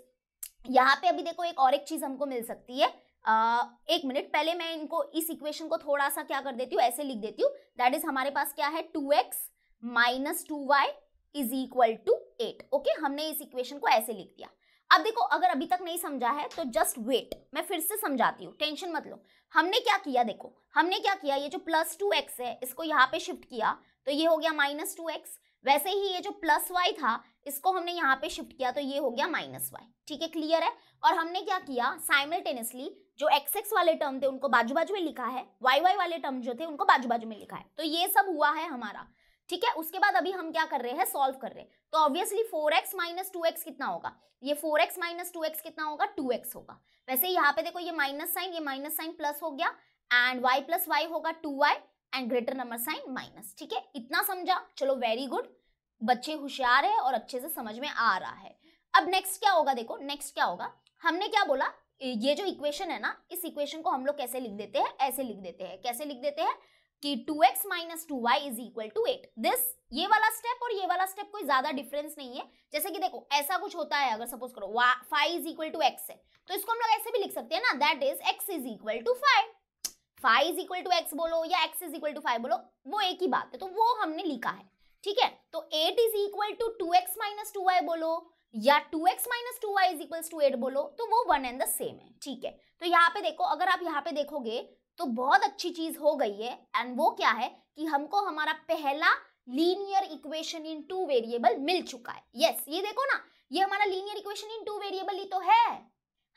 यहाँ पे अभी देखो एक और एक चीज हमको मिल सकती है आ, एक मिनट पहले मैं इनको इस इक्वेशन को थोड़ा सा क्या कर देती हूँ ऐसे लिख देती हूँ दैट इज हमारे पास क्या है two x minus two Y is equal to eight okay हमने इस इक्वेशन को ऐसे लिख दिया अब देखो अगर अभी तक नहीं समझा है तो जस्ट वेट मैं फिर से समझाती हूँ टेंशन मत लो हमने क्या किया देखो हमने क्या किया ये जो प्लस टू एक्स है इसको यहाँ पे शिफ्ट किया तो ये हो गया माइनस टू एक्स वैसे ही ये जो प्लस वाई था इसको हमने यहाँ पे शिफ्ट किया तो ये हो गया माइनस वाई ठीक है क्लियर है और हमने क्या किया साइमल्टेनियसली जो एक्स एक्स वाले टर्म थे उनको बाजू बाजू में लिखा है वाई वाई वाले टर्म जो थे उनको बाजू बाजू में लिखा है तो ये सब हुआ है हमारा ठीक है उसके बाद अभी हम क्या कर रहे हैं सॉल्व कर रहे हैं तो obviously 4x x minus to कितना होगा ये 4x एक्स माइनस टू कितना होगा 2x होगा वैसे यहाँ पे देखो ये माइनस साइन ये माइनस साइन प्लस हो गया एंड y प्लस वाई होगा 2y and greater number sign minus ठीक है इतना समझा चलो वेरी गुड बच्चे होशियार है और अच्छे से समझ में आ रहा है अब नेक्स्ट क्या होगा देखो नेक्स्ट क्या होगा हमने क्या बोला ये जो इक्वेशन है ना इस इक्वेशन को हम लोग कैसे लिख देते हैं ऐसे लिख देते हैं कैसे लिख देते हैं कि 2x x minus two Y is equal to eight this ये वाला स्टेप और ये वाला स्टेप कोई ज्यादा डिफरेंस नहीं है जैसे कि देखो ऐसा कुछ होता है अगर सपोज करो five is equal to x है तो इसको हम लोग ऐसे भी लिख सकते हैं ना that is x is equal to five five is equal to x बोलो या x is equal to five बोलो वो एक ही बात है तो वो हमने लिखा है ठीक है तो eight is equal to two x minus two y बोलो या 2x x minus two Y is equal to eight बोलो तो वो वन एंड द सेम है ठीक है तो यहाँ पे देखो अगर आप यहाँ पे देखोगे तो बहुत अच्छी चीज हो गई है एंड वो क्या है कि हमको हमारा पहला linear equation in two variable मिल चुका है यस yes, ये देखो ना ये हमारा linear equation in two variable ही तो है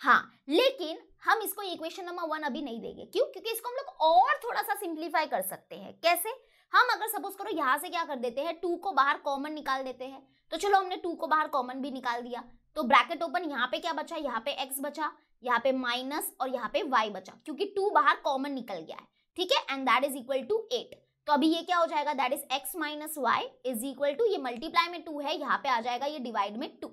हाँ लेकिन हम इसको इक्वेशन नंबर वन अभी नहीं देंगे क्यों क्योंकि इसको हम लोग और थोड़ा सा सिंप्लीफाई कर सकते हैं कैसे हम अगर सपोज करो यहाँ से क्या कर देते हैं टू को बाहर कॉमन निकाल देते हैं तो चलो हमने टू को बाहर कॉमन भी निकाल दिया तो ब्रैकेट ओपन यहाँ पे क्या बचा यहाँ पे एक्स बचा यहाँ पे माइनस और यहाँ पे वाई बचा क्योंकि टू बाहर कॉमन निकल गया है ठीक है and that is equal to eight तो अभी ये क्या हो जाएगा that is x minus y is equal to ये मल्टीप्लाई में टू है यहाँ पे आ जाएगा ये डिवाइड में two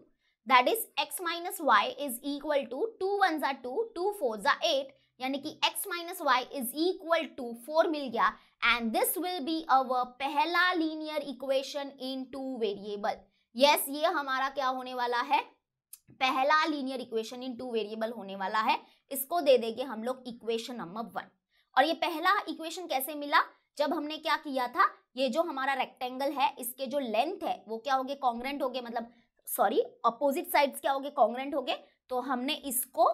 that is x minus y is equal to two one जा टू टू फोर जा एट यानी कि x minus y is equal to four मिल गया and this will be our पहला linear equation in two variable yes ये हमारा क्या होने वाला है पहला linear equation in two variable होने वाला है इसको दे देंगे हम लोग इक्वेशन नंबर वन और ये पहला इक्वेशन कैसे मिला जब हमने क्या किया था ये जो हमारा रेक्टेंगल है इसके जो लेंथ है वो क्या हो गए कॉन्ग्रेंट हो गए मतलब सॉरी अपोजिट साइड्स क्या हो गए कॉन्ग्रेंट हो गए तो हमने इसको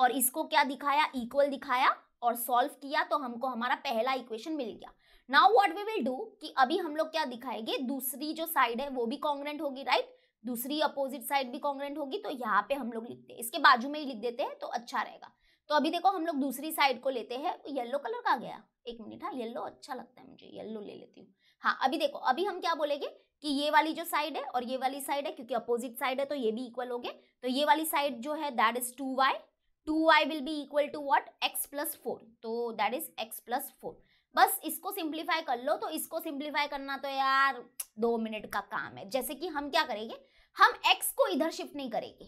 और इसको क्या दिखाया इक्वल दिखाया और सॉल्व किया तो हमको हमारा पहला इक्वेशन मिल गया now what we will do कि अभी हम लोग क्या दिखाएंगे दूसरी जो साइड है वो भी कॉन्ग्रेंट होगी राइट right? दूसरी अपोजिट साइड भी कॉन्ग्रेंट होगी तो यहाँ पे हम लोग लिखते हैं इसके बाजू में ही लिख देते हैं तो अच्छा रहेगा तो अभी देखो हम लोग दूसरी साइड को लेते हैं येल्लो कलर का गया एक मिनट हाँ येल्लो अच्छा लगता है मुझे येल्लो ले लेती हूँ हाँ अभी देखो अभी हम क्या बोलेंगे कि ये वाली जो साइड है और ये वाली साइड है क्योंकि अपोजिट साइड है तो ये भी इक्वल हो गए तो ये वाली साइड जो है that is two Y two y will be equal to what x plus four तो that is x plus four बस इसको सिंप्लीफाई कर लो तो इसको सिंप्लीफाई करना तो यार दो मिनट का काम है जैसे कि हम क्या करेंगे हम एक्स को इधर शिफ्ट नहीं करेंगे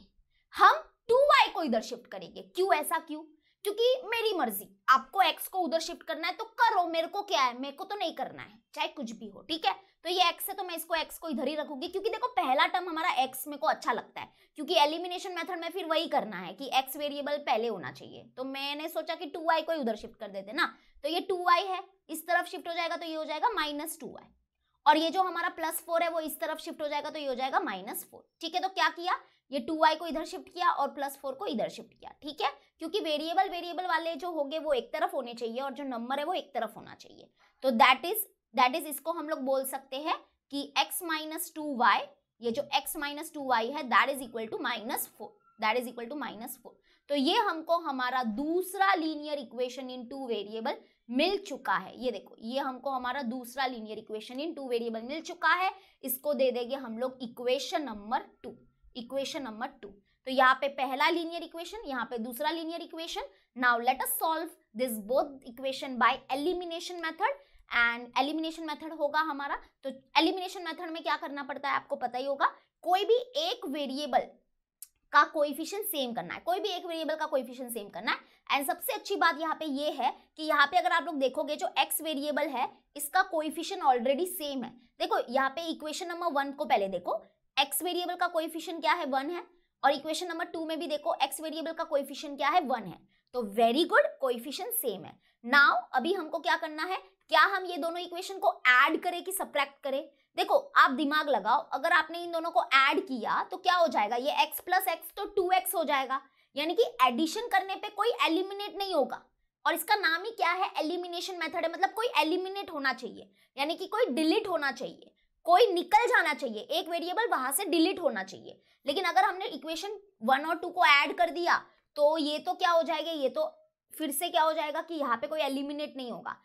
हम टू वाई को इधर शिफ्ट करेंगे क्यों ऐसा क्यों क्योंकि मेरी मर्जी आपको एक्स को उधर शिफ्ट करना है तो करो मेरे को क्या है मेरे को तो नहीं करना है चाहे कुछ भी हो ठीक है तो ये एक्स है तो मैं इसको एक्स को इधर ही रखूंगी क्योंकि देखो पहला टर्म हमारा एक्स मेरे को अच्छा लगता है क्योंकि एलिमिनेशन मेथड में फिर वही करना है कि एक्स वेरिएबल पहले होना चाहिए तो मैंने सोचा कि वाई को उधर शिफ्ट कर देते ना तो ये वाई है इस तरफ शिफ्ट हो जाएगा तो ये हो जाएगा माइनस टू और ये जो हमारा प्लस फोर है वो इस तरफ शिफ्ट हो जाएगा तो ये हो जाएगा माइनस फोर ठीक है तो क्या किया ये टू वाई को इधर शिफ्ट किया और प्लस फोर को इधर शिफ्ट किया ठीक है क्योंकि वेरिएबल वेरिएबल वाले जो हो वो एक तरफ होने चाहिए और जो नंबर है वो एक तरफ होना चाहिए तो दैट इज दैट इज इसको हम लोग बोल सकते हैं कि एक्स माइनस टू वाई ये जो एक्स माइनस टू वाई है that is equal to minus four that is equal to minus four तो ये हमको हमारा दूसरा linear equation in two variable मिल चुका है ये देखो ये हमको हमारा दूसरा linear equation in two variable मिल चुका है इसको दे देंगे हम लोग equation number two equation number two तो यहाँ पे पहला लीनियर इक्वेशन यहाँ पे दूसरा linear equation now let us solve this both equation by elimination method and elimination method होगा हमारा तो एलिमिनेशन मेथड में क्या करना पड़ता है आपको पता ही होगा कोई भी एक वेरिएबल का कोइफिशियंट सेम करना है कोई भी एक वेरिएबल का कोइफिशियंट सेम करना है एंड सबसे अच्छी बात यहाँ पे ये है कि यहाँ पे अगर आप लोग देखोगे जो एक्स वेरिएबल है इसका कोइफिशियन ऑलरेडी सेम है देखो यहाँ पे इक्वेशन नंबर वन को पहले देखो एक्स वेरिएबल का कोइफिशियन क्या है वन है और इक्वेशन नंबर टू में भी देखो एक्स वेरिएबल का कोइफिशियन क्या है वन है तो वेरी गुड कोइफिशियन सेम है नाउ अभी हमको क्या करना है क्या हम ये दोनों इक्वेशन को ऐड करें कि सप्रैक्ट करें देखो आप दिमाग लगाओ अगर आपने इन दोनों को ऐड किया तो क्या हो जाएगा ये x प्लस एक्स तो 2x हो जाएगा यानी कि एडिशन करने पे कोई एलिमिनेट नहीं होगा और इसका नाम ही क्या है एलिमिनेशन मेथड है मतलब कोई एलिमिनेट होना चाहिए यानी कि कोई डिलीट होना चाहिए कोई निकल जाना चाहिए एक वेरिएबल वहां से डिलीट होना चाहिए लेकिन अगर हमने इक्वेशन वन और टू को ऐड कर दिया तो ये तो क्या हो जाएगा ये तो फिर से क्या हो जाएगा कि यहाँ पे कोई एलिमिनेट नहीं होगा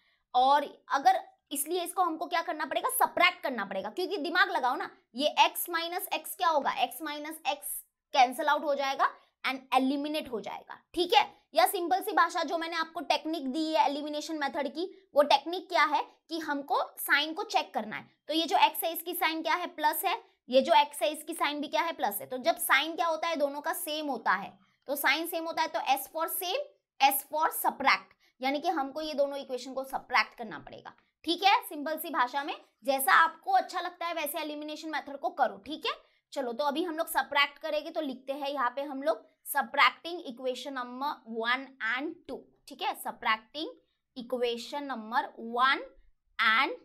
और अगर इसलिए इसको हमको क्या करना पड़ेगा सप्रैक्ट करना पड़ेगा क्योंकि दिमाग लगाओ ना ये एक्स माइनस एक्स क्या होगा x minus x cancel out हो जाएगा एंड एलिमिनेट हो जाएगा ठीक है या सिंपल सी भाषा जो मैंने आपको टेक्निक दी है एलिमिनेशन मेथड की वो टेक्निक क्या है कि हमको साइन को चेक करना है तो ये जो एक्स है इसकी साइन क्या है प्लस है ये जो एक्स है इसकी साइन भी क्या है प्लस है तो जब साइन क्या होता है दोनों का सेम होता है तो साइन सेम होता है तो S for same S for subtract यानी कि हमको ये दोनों इक्वेशन को सप्रैक्ट करना पड़ेगा ठीक है सिंपल सी भाषा में जैसा आपको अच्छा लगता है वैसे एलिमिनेशन मेथड को करो ठीक है चलो तो अभी हम लोग सप्रैक्ट करेंगे तो लिखते हैं यहाँ पे हम लोग subtracting equation number one and two ठीक है subtracting equation number one and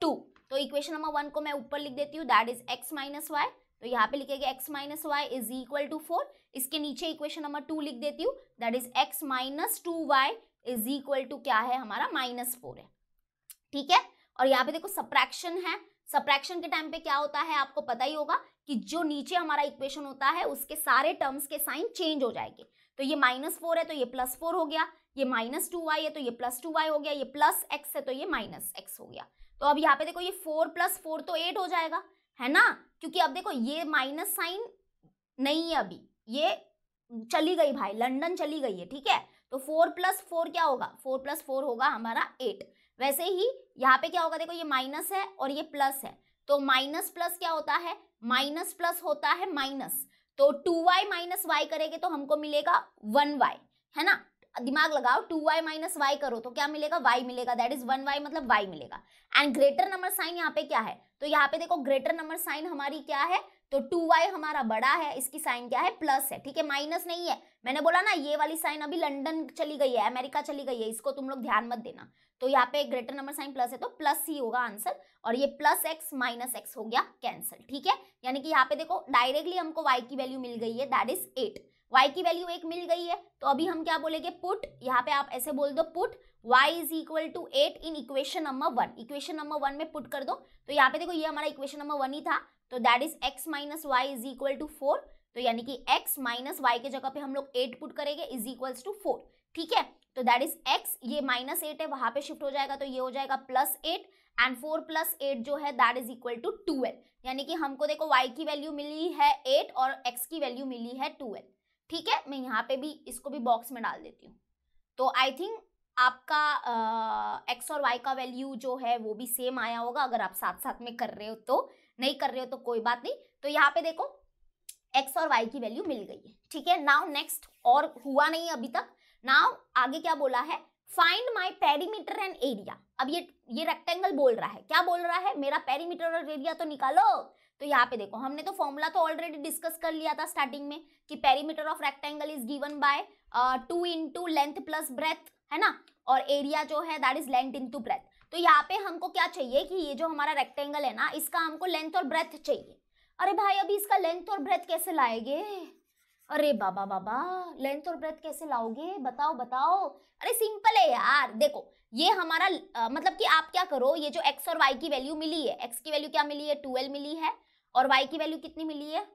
two तो इक्वेशन नंबर वन को मैं ऊपर लिख देती हूँ that is x minus y तो यहाँ पे लिखेगा x minus y is equal to four इसके नीचे इक्वेशन नंबर टू लिख देती हूँ that is x minus two Y is equal to क्या है हमारा माइनस फोर है ठीक है और यहाँ पे देखो सप्रैक्शन है सप्रैक्शन के टाइम पे क्या होता है आपको पता ही होगा कि जो नीचे हमारा इक्वेशन होता है उसके सारे टर्म्स के साइन चेंज हो जाएंगे तो ये माइनस फोर है तो ये प्लस फोर हो गया ये माइनस टू वाई है तो ये प्लस टू वाई हो गया ये प्लस एक्स है तो ये माइनस एक्स हो गया तो अब यहाँ पे देखो ये फोर प्लस फोर तो एट हो जाएगा है ना क्योंकि अब देखो ये माइनस साइन नहीं है अभी ये चली गई भाई लंडन चली गई है ठीक है तो फोर प्लस फोर क्या होगा फोर प्लस फोर होगा हमारा एट वैसे ही यहाँ पे क्या होगा देखो ये माइनस है और ये प्लस है तो माइनस प्लस क्या होता है माइनस प्लस होता है माइनस तो टू वाई माइनस वाई करेंगे तो हमको मिलेगा वन वाई है ना दिमाग लगाओ टू वाई माइनस वाई करो तो क्या मिलेगा वाई मिलेगा दैट इज वन वाई मतलब वाई मिलेगा एंड ग्रेटर नंबर साइन यहाँ पे क्या है तो यहाँ पे देखो ग्रेटर नंबर साइन हमारी क्या है तो टू वाई हमारा बड़ा है इसकी साइन क्या है प्लस है ठीक है माइनस नहीं है मैंने बोला ना ये वाली साइन अभी लंडन चली गई है अमेरिका चली गई है इसको तुम लोग ध्यान मत देना तो यहाँ पे ग्रेटर नंबर साइन प्लस है तो प्लस ही होगा आंसर और ये प्लस एक्स माइनस एक्स हो गया कैंसिल ठीक है यानी कि यहाँ पे देखो डायरेक्टली हमको वाई की वैल्यू मिल गई है दैट इज एट वाई की वैल्यू एक मिल गई है तो अभी हम क्या बोलेंगे पुट यहाँ पे आप ऐसे बोल दो put y is equal to eight in equation number one equation number one में पुट कर दो तो यहाँ पे देखो ये हमारा इक्वेशन नंबर वन ही था तो that is x minus y is equal to four तो यानी कि x माइनस वाई के जगह पे हम लोग एट पुट करेंगे इज इक्वल्स टू फोर ठीक है तो दैट इज x ये माइनस एट है वहां पे शिफ्ट हो जाएगा तो ये हो जाएगा plus eight and four plus eight जो है that is equal to twelve यानी कि हमको देखो y की वैल्यू मिली है एट और x की वैल्यू मिली है ट्वेल्व ठीक है मैं यहाँ पे भी इसको भी बॉक्स में डाल देती हूँ तो आई थिंक आपका एक्स uh, और वाई का वैल्यू जो है वो भी सेम आया होगा अगर आप साथ साथ में कर रहे हो तो नहीं कर रहे हो तो कोई बात नहीं तो यहाँ पे देखो एक्स और वाई की वैल्यू मिल गई है ठीक है नाउ नेक्स्ट और हुआ नहीं अभी तक नाउ आगे क्या बोला है find my perimeter and area अब ये ये रेक्टेंगल बोल रहा है क्या बोल रहा है मेरा पेरीमीटर और एरिया तो निकालो तो यहाँ पे देखो हमने तो फॉर्मूला तो ऑलरेडी डिस्कस कर लिया था स्टार्टिंग में कि perimeter of rectangle is given by two into length plus breadth है ना और एरिया जो है that is length into breadth तो यहाँ पे हमको क्या चाहिए कि ये जो हमारा रेक्टेंगल है ना इसका हमको लेंथ और ब्रेथ चाहिए अरे भाई अभी इसका लेंथ और ब्रेथ कैसे लाएंगे अरे बाबा बाबा लेंथ और ब्रेथ कैसे लाओगे बताओ बताओ अरे सिंपल है यार देखो ये हमारा आ, मतलब कि आप क्या करो ये जो एक्स और वाई की वैल्यू मिली है एक्स की वैल्यू क्या मिली है ट्वेल्व मिली है और वाई की वैल्यू कितनी मिली है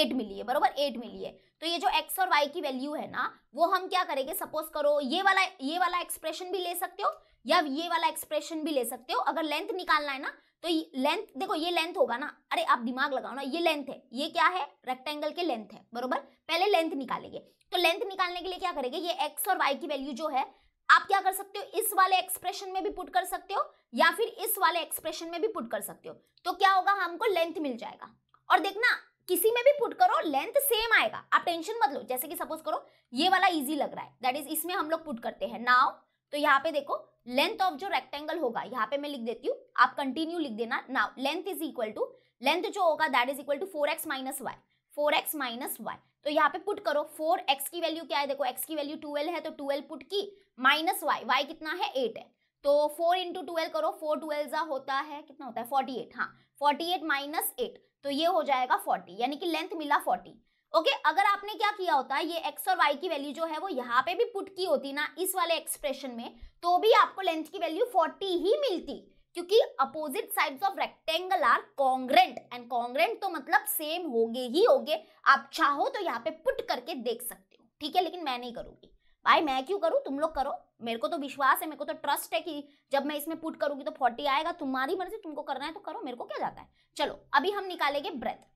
एट मिली है बरोबर एट मिली है तो ये जो एक्स और वाई की वैल्यू है ना वो हम क्या करेंगे सपोज करो ये वाला ये वाला एक्सप्रेशन भी ले सकते हो या ये वाला एक्सप्रेशन भी ले सकते हो अगर लेंथ निकालना है ना तो लेंथ देखो ये लेंथ होगा ना अरे आप दिमाग लगाओ ना ये लेंथ है ये क्या है रेक्टेंगल के लेंथ है बरोबर पहले लेंथ निकालेंगे तो लेंथ निकालने के लिए क्या करेंगे ये एक्स और वाई की वैल्यू जो है आप क्या कर सकते हो इस वाले एक्सप्रेशन में भी पुट कर सकते हो या फिर इस वाले एक्सप्रेशन में भी पुट कर सकते हो तो क्या होगा हमको लेंथ मिल जाएगा और देखना किसी में भी पुट करो लेंथ सेम आएगा आप टेंशन मत लो जैसे कि सपोज करो ये वाला इजी लग रहा है दैट इज इसमें हम लोग पुट करते हैं नाव तो यहाँ पे देखो लेंथ ऑफ जो रेक्टेंगल होगा यहाँ पे मैं लिख देती हूँ आप कंटिन्यू लिख देना now length is equal to length जो होगा that is equal to four x minus y four x minus y तो यहाँ पे पुट करो फोर एक्स की वैल्यू क्या है देखो एक्स की वैल्यू ट्वेल्व है तो ट्वेल्व पुट की माइनस वाई वाई कितना है एट है तो फोर इंटू ट्वेल्व करो फोर ट्वेल्व होता है कितना होता है फोर्टी एट हाँ फोर्टी एट माइनस एट तो ये हो जाएगा फोर्टी यानी कि लेंथ मिला फोर्टी ओके okay, अगर आपने क्या किया होता है ये एक्स और वाई की वैल्यू जो है वो यहाँ पे भी पुट की होती ना इस वाले एक्सप्रेशन में तो भी आपको लेंथ की वैल्यू 40 ही मिलती क्योंकि opposite sides of rectangle are congruent and congruent तो मतलब सेम होगे ही होगे आप चाहो तो यहाँ पे पुट करके देख सकते हो ठीक है लेकिन मैं नहीं करूँगी भाई मैं क्यों करूँ तुम लोग करो मेरे को तो विश्वास है मेरे को तो ट्रस्ट है कि जब मैं इसमें पुट करूँगी तो फोर्टी आएगा तुम्हारी मर्जी तुमको करना है तो करो मेरे को क्या जाता है चलो अभी हम निकालेंगे ब्रेथ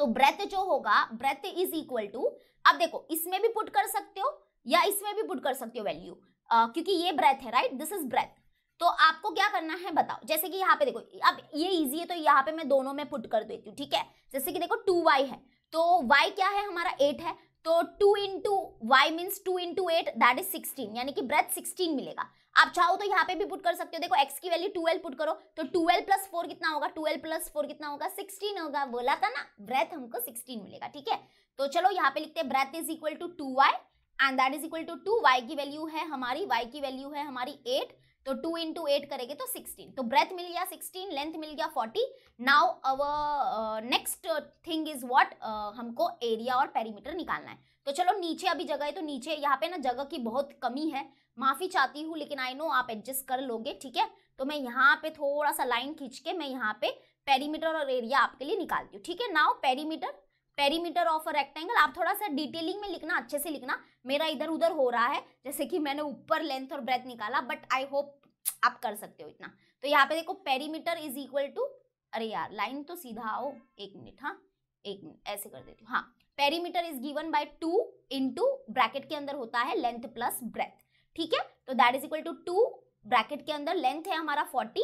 तो ब्रेथ जो होगा ब्रेथ इज इक्वल टू अब देखो इसमें भी पुट कर सकते हो या इसमें भी पुट कर सकते हो वैल्यू uh, क्योंकि ये ब्रेथ है राइट दिस इज ब्रेथ तो आपको क्या करना है बताओ जैसे कि यहाँ पे देखो अब ये इजी है तो यहाँ पे मैं दोनों में पुट कर देती हूँ ठीक है जैसे कि देखो टू वाई है तो वाई क्या है हमारा एट है तो two into y means two into eight that is sixteen यानी कि ब्रेथ सिक्सटीन मिलेगा आप चाहो तो यहाँ पे भी पुट कर सकते हो देखो एक्स की वैल्यू ट्वेल्व पुट करो तो ट्वेल्व प्लस फोर कितना होगा ट्वेल्व प्लस फोर कितना होगा सिक्सटीन होगा बोला था ना ब्रेथ हमको सिक्सटीन मिलेगा ठीक है तो चलो यहाँ पे लिखते हैं breadth is equal to two y and that is equal to two y की वैल्यू है हमारी वाई की वैल्यू है हमारी एट तो टू इंटू एट करेंगे तो सिक्सटीन तो ब्रेथ मिल गया सिक्सटीन लेंथ मिल गया forty now our next thing is what हमको एरिया और पेरीमीटर निकालना है तो चलो नीचे अभी जगह है तो नीचे यहाँ पे ना जगह की बहुत कमी है माफ़ी चाहती हूँ लेकिन आई नो आप एडजस्ट कर लोगे ठीक है तो मैं यहाँ पे थोड़ा सा लाइन खींच के मैं यहाँ पे पेरीमीटर और एरिया आपके लिए निकालती हूँ ठीक है now perimeter perimeter of a rectangle आप थोड़ा सा डिटेलिंग में लिखना अच्छे से लिखना मेरा इधर उधर हो रहा है जैसे कि मैंने ऊपर लेंथ और ब्रेथ निकाला बट आई होप आप कर सकते हो इतना तो यहाँ पे देखो पेरीमीटर इज इक्वल टू अरे यार लाइन तो सीधा आओ एक मिनट हाँ एक मिनट ऐसे कर देती हूँ हाँ perimeter is given by two into bracket के अंदर होता है लेंथ प्लस ब्रेथ ठीक है तो that is equal to two bracket के अंदर लेंथ है हमारा फोर्टी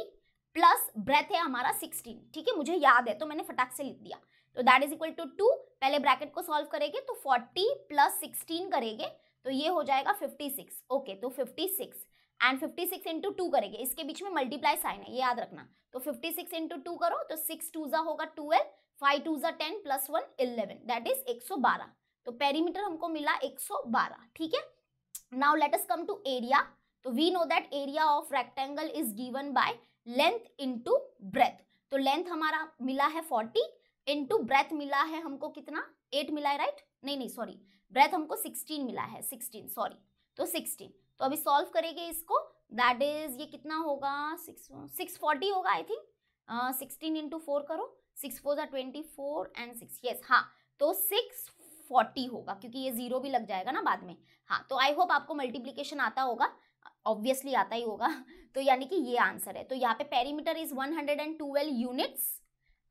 प्लस ब्रेथ है हमारा सिक्सटीन ठीक है मुझे याद है तो मैंने फटाक से लिख दिया तो that is equal to two पहले ब्रैकेट को सॉल्व करेंगे तो फोर्टी प्लस सिक्सटीन करेंगे तो ये हो जाएगा फिफ्टी सिक्स ओके तो fifty six and fifty six into two करेंगे इसके बीच में मल्टीप्लाई साइन है ये याद रखना तो फिफ्टी सिक्स इंटू टू करो तो सिक्स टू ज़ा होगा ट्वेल्व फाइव टू ज़ा ten plus one eleven that is एक सौ बारह तो पेरीमीटर हमको मिला एक सौ बारह ठीक है now let us come to area तो we know that area of rectangle is given by length into breadth तो लेंथ हमारा मिला है फोर्टी इनटू ब्रेथ मिला है हमको कितना एट मिला है राइट right? नहीं नहीं सॉरी ब्रेथ हमको सिक्सटीन मिला है सिक्सटीन सॉरी तो सिक्सटीन तो अभी सॉल्व करेंगे इसको दैट इज ये कितना होगा सिक्स सिक्स होगा I think sixteen into four करो सिक्स फोर ज़ा twenty four and six yes हाँ तो सिक्स फोर्टी होगा क्योंकि ये जीरो भी लग जाएगा ना बाद में हाँ तो आई होप आपको मल्टीप्लीकेशन आता होगा ऑब्वियसली आता ही होगा तो यानी कि ये आंसर है तो यहाँ पे perimeter is one hundred and twelve units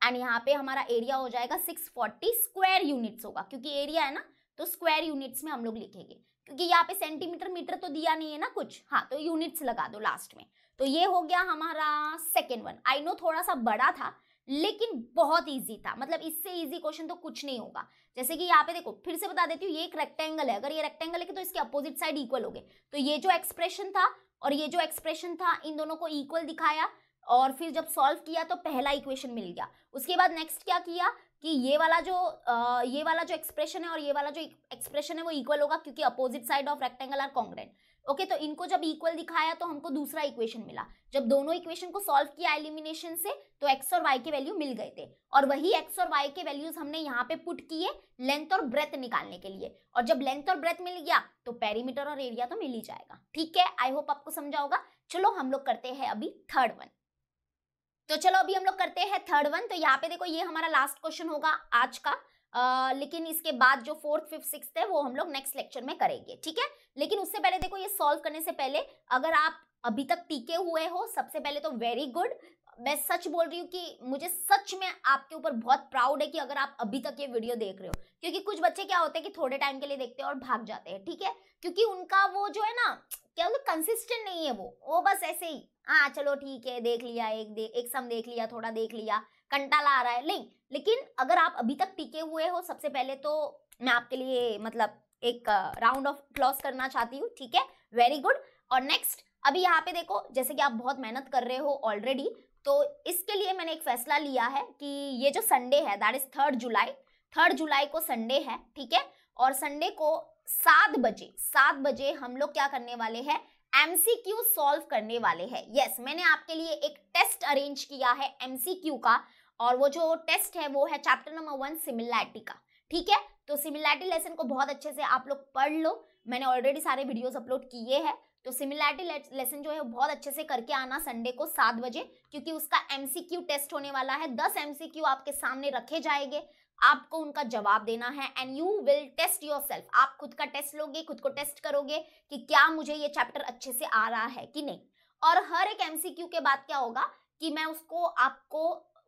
and यहाँ पे हमारा एरिया हो जाएगा सिक्स फोर्टी स्क्वायर यूनिट्स होगा क्योंकि एरिया है ना तो स्क्वायर यूनिट्स में हम लोग लिखेंगे क्योंकि यहाँ पे सेंटीमीटर मीटर तो दिया नहीं है ना कुछ हाँ तो यूनिट्स लगा दो लास्ट में तो ये हो गया हमारा सेकेंड वन आई नो थोड़ा सा बड़ा था लेकिन बहुत ईजी था मतलब इससे ईजी क्वेश्चन तो कुछ नहीं होगा जैसे कि यहाँ पे देखो फिर से बता देती हूँ ये एक रेक्टेंगल है अगर ये रेक्टेंगल है तो इसके अपोजिट साइड इक्वल हो गए तो ये जो एक्सप्रेशन था और ये जो एक्सप्रेशन था इन दोनों को इक्वल दिखाया और फिर जब सॉल्व किया तो पहला इक्वेशन मिल गया उसके बाद नेक्स्ट क्या किया कि ये वाला जो आ, ये वाला जो एक्सप्रेशन है और ये वाला जो एक्सप्रेशन है वो इक्वल होगा क्योंकि opposite side of rectangle are congruent okay okay, तो इनको जब इक्वल दिखाया तो हमको दूसरा इक्वेशन मिला जब दोनों इक्वेशन को सॉल्व किया एलिमिनेशन से तो एक्स और वाई के वैल्यू मिल गए थे और वही एक्स और वाई के वैल्यूज हमने यहाँ पे पुट किए लेंथ और ब्रेथ निकालने के लिए और जब लेंथ और ब्रेथ मिल गया तो पेरीमीटर और एरिया तो मिल ही जाएगा ठीक है आई होप आपको समझा होगा चलो हम लोग करते हैं अभी थर्ड वन तो चलो अभी हम लोग करते हैं थर्ड वन तो यहाँ पे देखो ये हमारा लास्ट क्वेश्चन होगा आज का लेकिन इसके बाद जो फोर्थ फिफ्थ सिक्स है वो हम लोग नेक्स्ट लेक्चर में करेंगे ठीक है लेकिन उससे पहले देखो ये सॉल्व करने से पहले अगर आप अभी तक टीके हुए हो सबसे पहले तो वेरी गुड मैं सच बोल रही हूँ कि मुझे सच में आपके ऊपर बहुत प्राउड है कि अगर आप अभी तक ये वीडियो देख रहे हो क्योंकि कुछ बच्चे क्या होते हैं कि थोड़े टाइम के लिए देखते हैं और भाग जाते हैं ठीक है क्योंकि उनका वो जो है ना क्या बोलते कंसिस्टेंट नहीं है वो वो बस ऐसे ही हाँ चलो ठीक है देख लिया एक दे, एक सम देख लिया थोड़ा देख लिया कंटाला आ रहा है नहीं लेकिन अगर आप अभी तक टिके हुए हो सबसे पहले तो मैं आपके लिए मतलब एक राउंड ऑफ क्लॉस करना चाहती हूँ ठीक है वेरी गुड और नेक्स्ट अभी यहाँ पे देखो जैसे कि आप बहुत मेहनत कर रहे हो ऑलरेडी तो इसके लिए मैंने एक फैसला लिया है कि ये जो संडे है that is third July third July को संडे है ठीक है और संडे को सात बजे सात बजे हम लोग क्या करने वाले हैं एमसीक्यू सॉल्व करने वाले हैं यस yes, मैंने आपके लिए एक टेस्ट अरेंज किया है एमसीक्यू का और वो जो टेस्ट है वो है चैप्टर नंबर वन सिमिलैरिटी का ठीक है तो सिमिलैरिटी लेसन को बहुत अच्छे से आप लोग पढ़ लो मैंने ऑलरेडी सारे वीडियोस अपलोड किए हैं तो सिमिलैरिटी लेसन जो है बहुत अच्छे से करके आना संडे को सात बजे क्योंकि उसका एम टेस्ट होने वाला है दस एम आपके सामने रखे जाएंगे आपको उनका जवाब देना है and you will test your आप खुद का टेस्ट लोगे खुद को टेस्ट करोगे कि क्या मुझे ये चैप्टर अच्छे से आ रहा है कि नहीं और हर एक एमसीक्यू के बाद क्या होगा कि मैं उसको आपको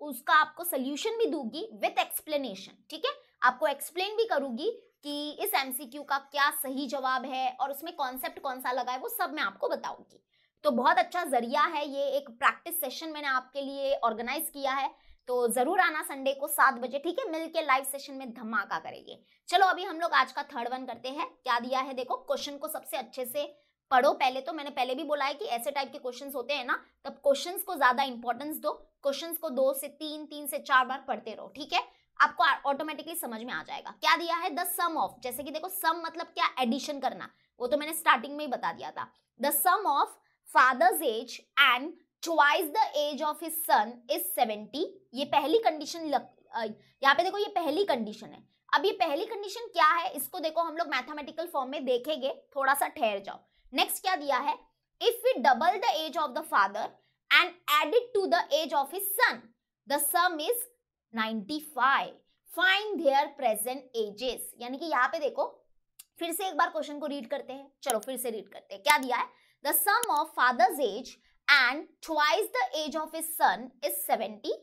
उसका आपको सोल्यूशन भी दूंगी विथ एक्सप्लेनेशन ठीक है आपको एक्सप्लेन भी करूंगी कि इस एमसीक्यू का क्या सही जवाब है और उसमें कॉन्सेप्ट कौन सा लगा है वो सब मैं आपको बताऊंगी तो बहुत अच्छा जरिया है ये एक प्रैक्टिस सेशन मैंने आपके लिए ऑर्गेनाइज किया है तो जरूर आना संडे को सात बजे ठीक है मिलके लाइव सेशन में धमाका करेंगे चलो अभी हम लोग आज का थर्ड वन करते हैं क्या दिया है देखो क्वेश्चन को सबसे अच्छे से पढ़ो पहले तो मैंने पहले भी बोला है कि ऐसे टाइप के क्वेश्चंस होते हैं ना तब क्वेश्चंस को ज्यादा इंपॉर्टेंस दो क्वेश्चंस को दो से तीन तीन से चार बार पढ़ते रहो ठीक है आपको ऑटोमेटिकली समझ में आ जाएगा क्या दिया है द सम ऑफ जैसे कि देखो सम मतलब क्या एडिशन करना वो तो मैंने स्टार्टिंग में ही बता दिया था the sum of father's age and twice the age of his son is seventy ये पहली कंडीशन यहाँ पे देखो ये पहली कंडीशन है अब ये पहली कंडीशन क्या है इसको देखो हम लोग मैथमेटिकल फॉर्म में देखेंगे थोड़ा सा ठहर जाओ नेक्स्ट क्या दिया है if we double the age of the father and add it to the age of his son the sum is 95 find their present ages यानी कि यहां पे देखो फिर से एक बार क्वेश्चन को रीड करते हैं चलो फिर से रीड करते हैं क्या दिया है the sum of father's age and twice the age of his son is 70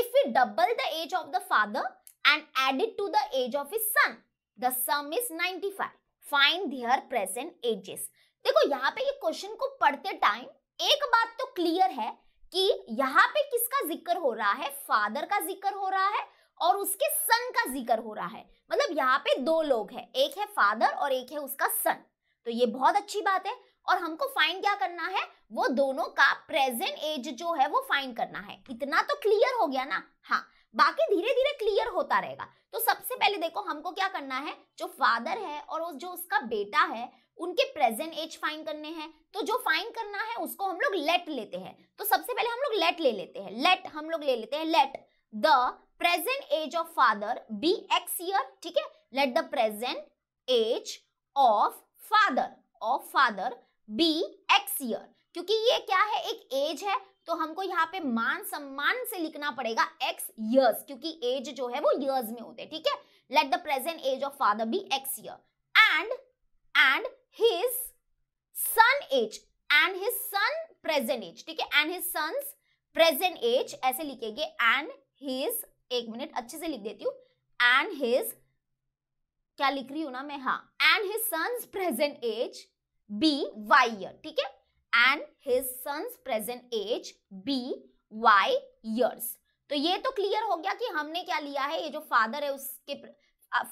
if we double the age of the father and add it to the age of his son the sum is 95 find their present ages देखो यहाँ पे ये question को पढ़ते time एक बात तो clear है कि यहाँ पे किसका जिक्र हो रहा है फादर का जिक्र हो रहा है और उसके सन का जिक्र हो रहा है मतलब यहाँ पे दो लोग हैं एक है फादर और एक है उसका सन तो ये बहुत अच्छी बात है और हमको फाइंड क्या करना है वो दोनों का प्रेजेंट एज जो है वो फाइंड करना है इतना तो क्लियर हो गया ना हाँ बाकी धीरे धीरे क्लियर होता रहेगा तो सबसे पहले देखो हमको क्या करना है जो फादर है और जो उसका बेटा है उनके प्रेजेंट एज फाइन करने हैं तो जो फाइन करना है उसको हम लोग लेट लेते हैं तो सबसे पहले हम लोग लेट ले लेते हैं लेट हम लोग ले लेते हैं let the present age of father be x year ठीक है let the present age of father of father be x year क्योंकि ये क्या है एक एज है तो हमको यहाँ पे मान सम्मान से लिखना पड़ेगा एक्स ईयर्स क्योंकि एज जो है वो ईयर्स में होते हैं ठीक है let the present age of father be x year and and his son age and his son present age ठीक है and his son's present age ऐसे लिखेंगे and his एक मिनट अच्छे से लिख देती हूँ and his क्या लिख रही हूँ ना मैं हाँ and his son's present age be y year ठीक है and his son's present age be y years तो ये तो क्लियर हो गया कि हमने क्या लिया है ये जो फादर है उसके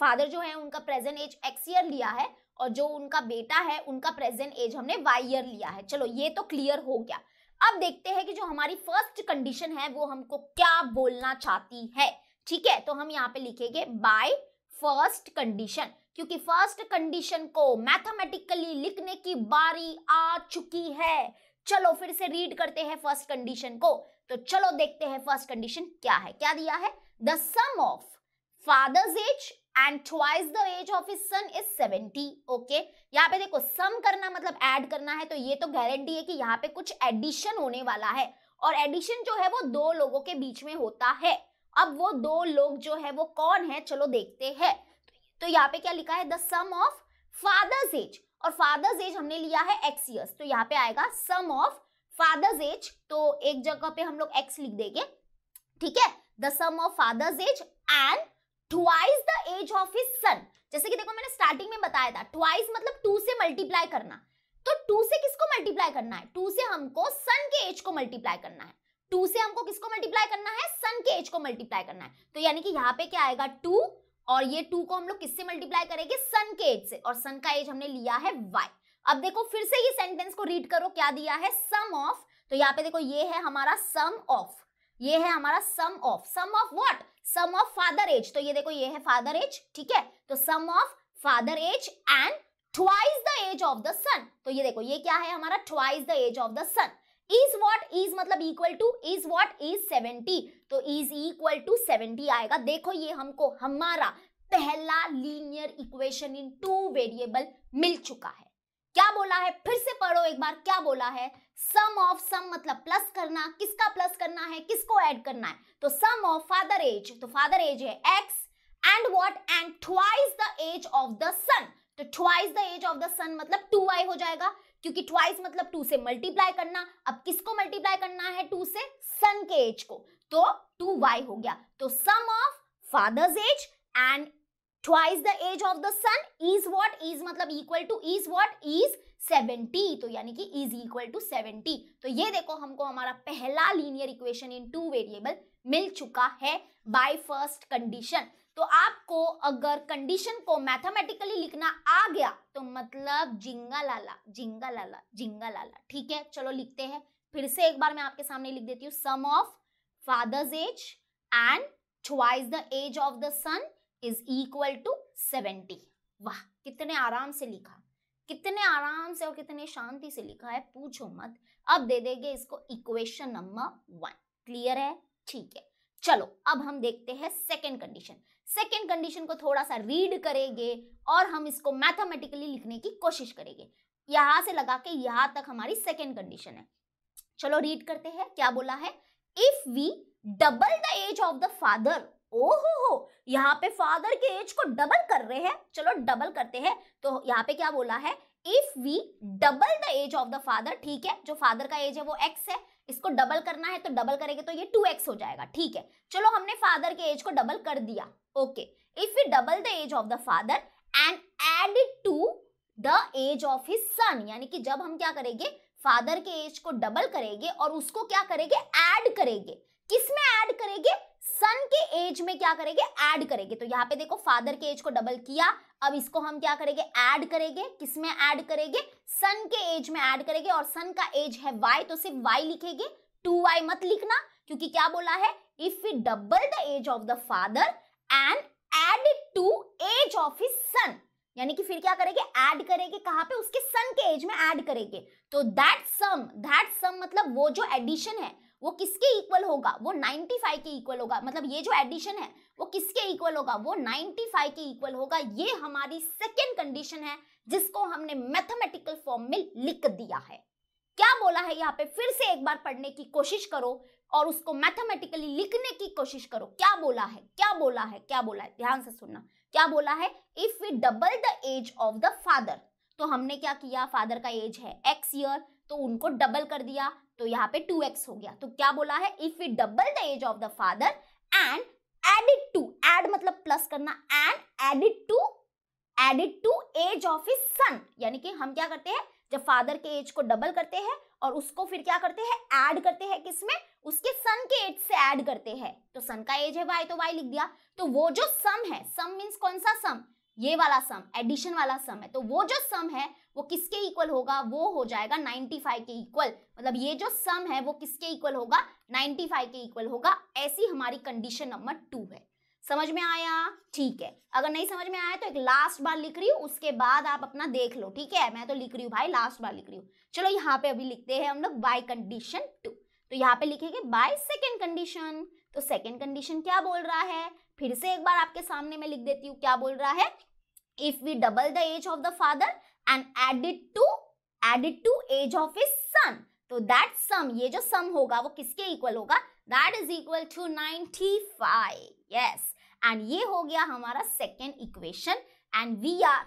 फादर जो है उनका प्रेजेंट एज एक्स ईयर लिया है और जो उनका बेटा है उनका प्रेजेंट एज हमने वाई ईयर लिया है चलो ये तो क्लियर हो गया अब देखते हैं कि जो हमारी फर्स्ट कंडीशन है वो हमको क्या बोलना चाहती है ठीक है तो हम यहाँ पे लिखेंगे बाय फर्स्ट कंडीशन क्योंकि फर्स्ट कंडीशन को मैथमेटिकली लिखने की बारी आ चुकी है चलो फिर से रीड करते हैं फर्स्ट कंडीशन को तो चलो देखते हैं फर्स्ट कंडीशन क्या है क्या दिया है the sum of father's age and twice the age of is son is seventy okay यहाँ पे देखो सम करना मतलब एड करना है तो ये तो गारंटी है कि यहाँ पे कुछ एडिशन होने वाला है और एडिशन जो है वो दो लोगों के बीच में होता है अब वो दो लोग जो है वो कौन है चलो देखते हैं तो यहाँ पे क्या लिखा है the sum of father's age और फादर्स एज हमने लिया है एक्स ईयर्स तो यहाँ पे आएगा सम ऑफ फादर्स एज तो एक जगह पे हम लोग एक्स लिख देंगे ठीक है the sum of father's age and twice the age of his son जैसे कि देखो मैंने स्टार्टिंग में बताया था ट्वाइस मतलब टू से मल्टीप्लाई करना तो टू से किसको मल्टीप्लाई करना है टू से हमको सन के एज को मल्टीप्लाई करना है टू से हमको किसको मल्टीप्लाई करना है सन के एज को मल्टीप्लाई करना है तो यानी कि यहाँ पे क्या आएगा टू और ये टू को हम लोग किससे मल्टीप्लाई करेंगे सन के एज से और सन का एज हमने लिया है वाई अब देखो फिर से ये सेंटेंस को रीड करो क्या दिया है सम ऑफ तो यहाँ पे देखो ये है हमारा सम ऑफ ये है हमारा sum of sum of what sum of father age तो ये देखो ये है फादर एज ठीक है तो sum of father age and twice the age of the son तो ये देखो ये क्या है हमारा twice the age of the son is what is मतलब equal to is what is seventy तो इज इक्वल टू सेवेंटी आएगा देखो ये हमको हमारा पहला linear equation in two variable मिल चुका है क्या बोला है फिर से पढ़ो एक बार क्या बोला है सम ऑफ सम मतलब प्लस करना किसका प्लस करना है किसको ऐड करना है तो सम ऑफ फादर एज तो फादर एज है x and what and twice the age of the son तो twice the age of the son मतलब टू वाई हो जाएगा क्योंकि ट्वाइस मतलब टू से मल्टीप्लाई करना अब किसको मल्टीप्लाई करना है टू से सन के एज को तो टू वाई हो गया तो sum of father's age and twice the age of the son is what is मतलब equal to is what is seventy तो यानी कि इज इक्वल टू सेवेंटी तो ये देखो हमको हमारा पहला linear equation in two variable मिल चुका है बाय फर्स्ट कंडीशन तो आपको अगर कंडीशन को मैथमेटिकली लिखना आ गया तो मतलब जिंगा लाला जिंगा लाला जिंगा लाला ठीक है चलो लिखते हैं फिर से एक बार मैं आपके सामने लिख देती हूँ sum of father's age and twice the age of the son is equal to seventy वाह कितने आराम से लिखा कितने आराम से और कितने शांति से लिखा है पूछो मत अब दे देंगे इसको इक्वेशन नंबर वन क्लियर है ठीक है चलो अब हम देखते हैं सेकेंड कंडीशन सेकेंड कंडीशन को थोड़ा सा रीड करेंगे और हम इसको मैथमेटिकली लिखने की कोशिश करेंगे यहां से लगा के यहां तक हमारी सेकेंड कंडीशन है चलो रीड करते हैं क्या बोला है if we double the age of the father ओहो हो यहाँ पे फादर के एज को डबल कर रहे हैं चलो डबल करते हैं तो यहाँ पे क्या बोला है if we double the age of the father ठीक है जो फादर का एज है वो एक्स है इसको डबल करना है तो डबल करेंगे तो ये टू एक्स हो जाएगा ठीक है चलो हमने फादर के एज को डबल कर दिया okay if we double the age of the father and add it to the age of his son यानी कि जब हम क्या करेंगे फादर के एज को डबल करेंगे और उसको क्या करेंगे एड करेंगे किसमें एड ऐड करेंगे सन के एज में क्या करेंगे ऐड करेंगे तो यहाँ पे देखो फादर के एज को डबल किया अब इसको हम क्या करेंगे ऐड करेंगे किसमें ऐड करेंगे सन के एज में ऐड करेंगे और सन का एज है वाई तो सिर्फ वाई लिखेंगे टू वाई मत लिखना क्योंकि क्या बोला है if we double the age of the father and add to age of his son यानी कि फिर क्या करेंगे ऐड करेंगे कहाँ पे उसके सन के एज में ऐड करेंगे तो दैट सम दैट सम मतलब वो जो एडिशन है वो किसके इक्वल होगा वो 95 के इक्वल होगा मतलब ये जो एडिशन है वो किसके इक्वल होगा वो 95 के इक्वल होगा ये हमारी सेकेंड कंडीशन है जिसको हमने मैथमेटिकल फॉर्म में लिख दिया है क्या बोला है यहाँ पे फिर से एक बार पढ़ने की कोशिश करो और उसको मैथमेटिकली लिखने की कोशिश करो क्या बोला है क्या बोला है क्या बोला है ध्यान से सुनना क्या बोला है if we double the age of the father तो हमने क्या किया फादर का एज है एक्स ईयर तो उनको डबल कर दिया तो यहाँ पे टू एक्स हो गया तो क्या बोला है if you double the age of the father and added to add मतलब प्लस करना and added to added to age of his son यानी कि हम क्या करते हैं जब फादर के एज को डबल करते हैं और उसको फिर क्या करते हैं ऐड करते हैं किसमें उसके सन के एज से ऐड करते हैं तो सन का एज है वाई तो वाई लिख दिया तो वो जो सम है सम मीन्स कौन सा सम ये वाला सम एडिशन वाला सम है तो वो जो सम है वो किसके इक्वल होगा वो हो जाएगा 95 के इक्वल मतलब ये जो सम है वो किसके इक्वल होगा 95 के इक्वल होगा ऐसी हमारी कंडीशन नंबर टू है समझ में आया ठीक है अगर नहीं समझ में आया तो एक लास्ट बार लिख रही हूँ उसके बाद आप अपना देख लो ठीक है मैं तो लिख रही हूँ भाई लास्ट बार लिख रही हूँ चलो यहाँ पे अभी लिखते हैं हम लोग बाय कंडीशन टू तो यहाँ पे लिखेंगे बाय सेकेंड कंडीशन तो सेकेंड कंडीशन क्या बोल रहा है फिर से एक बार आपके सामने मैं लिख देती हूँ क्या बोल रहा है if we double the age of the father and add it to add it to age of his son तो दैट सम ये जो सम होगा वो किसके इक्वल होगा that is equal to 95 yes and ये हो गया हमारा second equation and we are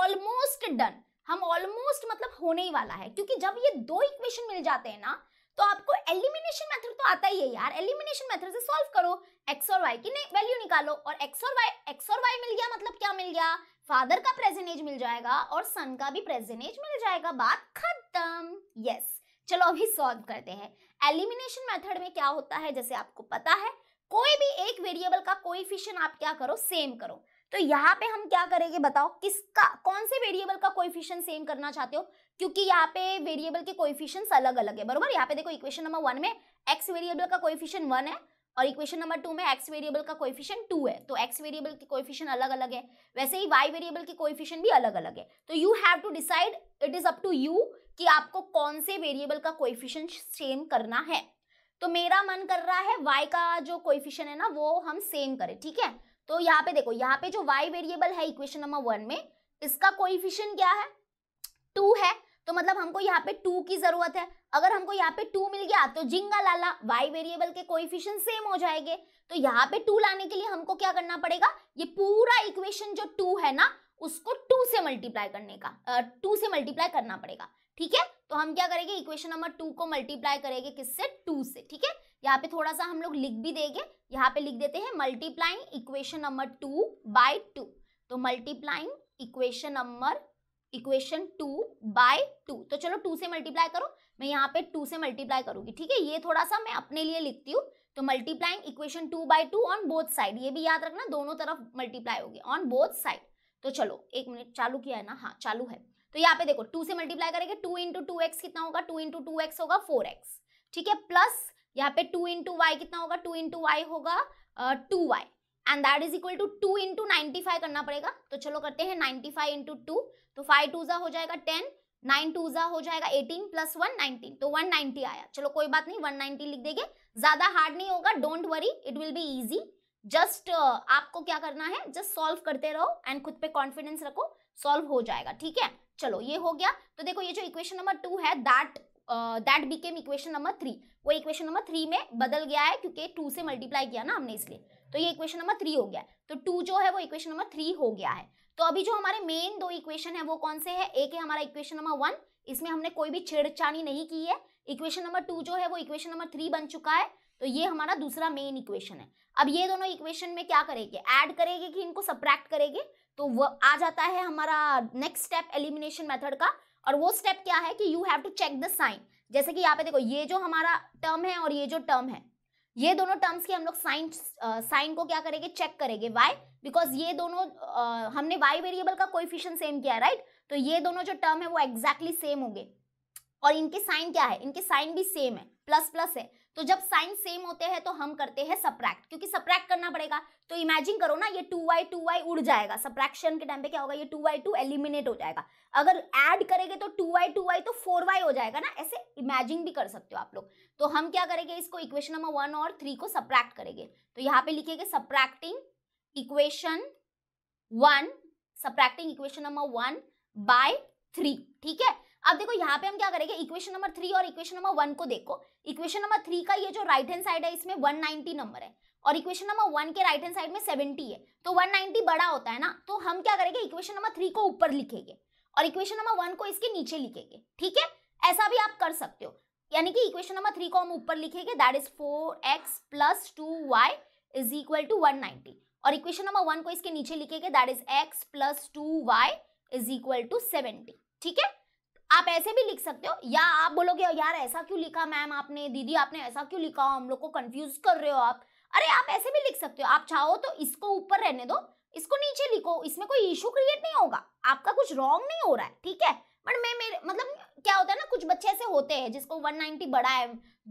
almost done हम ऑलमोस्ट मतलब होने ही वाला है क्योंकि जब ये दो इक्वेशन मिल जाते हैं ना तो आपको एलिमिनेशन मेथड तो आता ही है यार एलिमिनेशन मेथड से सॉल्व करो एक्स और वाई की वैल्यू निकालो और एक्स और वाई एक्स और वाई मिल गया मतलब क्या मिल गया फादर का प्रेजेंट एज मिल जाएगा और सन का भी प्रेजेंट एज मिल जाएगा बात खत्म यस चलो अभी सॉल्व करते हैं एलिमिनेशन मेथड में क्या होता है जैसे आपको पता है कोई भी एक वेरिएबल का कोएफिशिएंट आप क्या करो सेम करो तो यहाँ पे हम क्या करेंगे बताओ किसका कौन से वेरिएबल का कोएफिशिएंट सेम करना चाहते हो क्योंकि यहाँ पे वेरिएबल के कोइफिशियंट्स अलग अलग है बरबर यहाँ पे देखो इक्वेशन नंबर वन में एक्स वेरिएबल का कोइफिशियंट वन है और इक्वेशन नंबर टू में एक्स वेरिएबल का कोइफिशियंट टू है तो एक्स वेरिएबल के कोइफिशियंट अलग अलग है वैसे ही वाई वेरिएबल के कोइफिशियंट भी अलग अलग है तो you have to decide it is up to you कि आपको कौन से वेरिएबल का कोइफिशियंट सेम करना है तो मेरा मन कर रहा है वाई का जो कोइफिशन है ना वो हम सेम करें ठीक है तो यहाँ पे देखो यहाँ पे जो वाई वेरिएबल है इक्वेशन नंबर वन में इसका कोइफिशन क्या है टू है तो मतलब हमको यहाँ पे टू की जरूरत है अगर हमको यहाँ पे टू मिल गया तो जिंगा लाला वाई वेरिएबल के कोइफिशियंट सेम हो जाएंगे तो यहाँ पे टू लाने के लिए हमको क्या करना पड़ेगा ये पूरा इक्वेशन जो टू है ना उसको टू से मल्टीप्लाई करने का टू से मल्टीप्लाई करना पड़ेगा ठीक है तो हम क्या करेंगे इक्वेशन नंबर टू को मल्टीप्लाई करेंगे किससे टू से ठीक है यहाँ पे थोड़ा सा हम लोग लिख भी देंगे यहाँ पे लिख देते हैं multiplying equation number two by two तो multiplying equation number equation two by two तो चलो टू से मल्टीप्लाई करो मैं यहाँ पे टू से मल्टीप्लाई करूंगी ठीक है ये थोड़ा सा मैं अपने लिए लिखती हूँ तो multiplying equation two by two on both side ये भी याद रखना दोनों तरफ मल्टीप्लाई होगी ऑन बोथ साइड तो चलो एक मिनट चालू किया है ना हाँ चालू है तो यहाँ पे देखो टू से मल्टीप्लाई करेंगे टू इंटू टू एक्स कितना होगा टू इंटू टू एक्स होगा फोर एक्स ठीक है प्लस यहाँ पे टू इंटू वाई कितना होगा टू इंटू वाई होगा two y and that is equal to two into ninety five करना पड़ेगा तो चलो करते हैं नाइनटी फाइव इंटू टू तो फाइव टू हो जाएगा टेन नाइन टू हो जाएगा एटीन प्लस वन नाइनटीन तो वन नाइनटी आया चलो कोई बात नहीं वन नाइनटी लिख देंगे ज्यादा हार्ड नहीं होगा don't worry it will be easy just आपको क्या करना है जस्ट सॉल्व करते रहो एंड खुद पे कॉन्फिडेंस रखो सॉल्व हो जाएगा ठीक है चलो ये हो गया तो देखो ये जो इक्वेशन नंबर टू है that that became equation number three वो इक्वेशन नंबर थ्री में बदल गया है क्योंकि टू से मल्टीप्लाई किया ना हमने इसलिए तो ये इक्वेशन नंबर थ्री हो गया तो टू जो है वो इक्वेशन नंबर थ्री हो गया है तो अभी जो हमारे मेन दो इक्वेशन है वो कौन से है एक है हमारा इक्वेशन नंबर वन इसमें हमने कोई भी छेड़छाड़ी नहीं की है इक्वेशन नंबर टू जो है वो इक्वेशन नंबर थ्री बन चुका है तो ये हमारा दूसरा मेन इक्वेशन है अब ये दोनों इक्वेशन में क्या करेंगे ऐड करेंगे कि इनको सप्रैक्ट करेंगे तो वो आ जाता है हमारा नेक्स्ट स्टेप एलिमिनेशन मेथड का और वो स्टेप क्या है कि you have to check the sign जैसे कि यहाँ पे देखो ये जो हमारा टर्म है और ये जो टर्म है ये दोनों टर्म्स की हम लोग साइन साइन को क्या करेंगे चेक करेंगे वाई बिकॉज ये दोनों uh, हमने वाई वेरिएबल का कोइफिशियंट सेम किया राइट right? तो ये दोनों जो टर्म है वो एग्जैक्टली exactly सेम होंगे और इनके साइन क्या है इनके साइन भी सेम है प्लस प्लस है तो जब साइन सेम होते हैं तो हम करते हैं सप्रैक्ट क्योंकि सप्रैक्ट करना पड़ेगा तो इमेजिन करो ना ये टू वाई टू वाई उड़ जाएगा सप्रैक्शन के टाइम पे क्या होगा ये टू वाई टू एलिमिनेट हो जाएगा अगर ऐड करेंगे तो टू वाई टू वाई तो फोर वाई हो जाएगा ना ऐसे इमेजिन भी कर सकते हो आप लोग तो हम क्या करेंगे इसको इक्वेशन नंबर वन और थ्री को सप्रैक्ट करेंगे तो यहाँ पे लिखेंगे subtracting equation one subtracting equation number one by three ठीक है अब देखो यहाँ पे हम क्या करेंगे इक्वेशन नंबर थ्री और इक्वेशन नंबर वन को देखो इक्वेशन नंबर थ्री का ये जो राइट हैंड साइड है इसमें वन नाइनटी नंबर है और इक्वेशन नंबर वन के राइट हैंड साइड में सेवेंटी है तो वन नाइनटी बड़ा होता है ना तो हम क्या करेंगे इक्वेशन नंबर थ्री को ऊपर लिखेंगे और इक्वेशन नंबर वन को इसके नीचे लिखेंगे ठीक है ऐसा भी आप कर सकते हो यानी कि इक्वेशन नंबर थ्री को हम ऊपर लिखेंगे that is four X plus two Y is equal to one ninety और इक्वेशन नंबर वन को इसके नीचे लिखेंगे that is x plus two Y is equal to seventy ठीक है आप ऐसे भी लिख सकते हो या आप बोलोगे यार ऐसा क्यों लिखा मैम आपने दीदी आपने ऐसा क्यों लिखा हम लोग को कंफ्यूज कर रहे हो आप अरे आप ऐसे भी लिख सकते हो आप चाहो तो इसको ऊपर रहने दो इसको नीचे लिखो इसमें कोई इशू क्रिएट नहीं होगा आपका कुछ रॉन्ग नहीं हो रहा है ठीक है बट मैं मेरे मतलब क्या होता है ना कुछ बच्चे ऐसे होते हैं जिसको 190 बड़ा है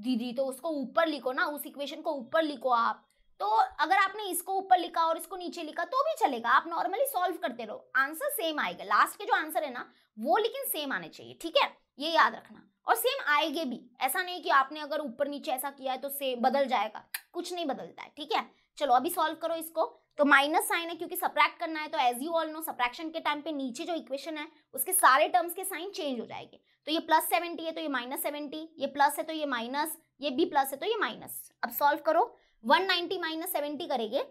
दीदी तो उसको ऊपर लिखो ना उस इक्वेशन को ऊपर लिखो आप तो अगर आपने इसको ऊपर लिखा और इसको नीचे लिखा तो भी चलेगा आप नॉर्मली सॉल्व करते रहो आंसर सेम आएगा लास्ट के जो आंसर है ना वो लेकिन सेम आने चाहिए ठीक है ये याद रखना और सेम आएंगे भी ऐसा नहीं कि आपने अगर ऊपर नीचे ऐसा किया है तो सेम बदल जाएगा कुछ नहीं बदलता है ठीक है चलो अभी सॉल्व करो इसको तो माइनस साइन है क्योंकि सप्रैक्ट करना है तो as you all know subtraction के टाइम पे नीचे जो इक्वेशन है उसके सारे टर्म्स के साइन चेंज हो जाएंगे तो ये प्लस सेवेंटी है तो ये माइनस सेवेंटी ये प्लस है तो ये माइनस ये भी प्लस है तो ये माइनस अब सॉल्व करो वन नाइनटी माइनस सेवेंटी करेंगे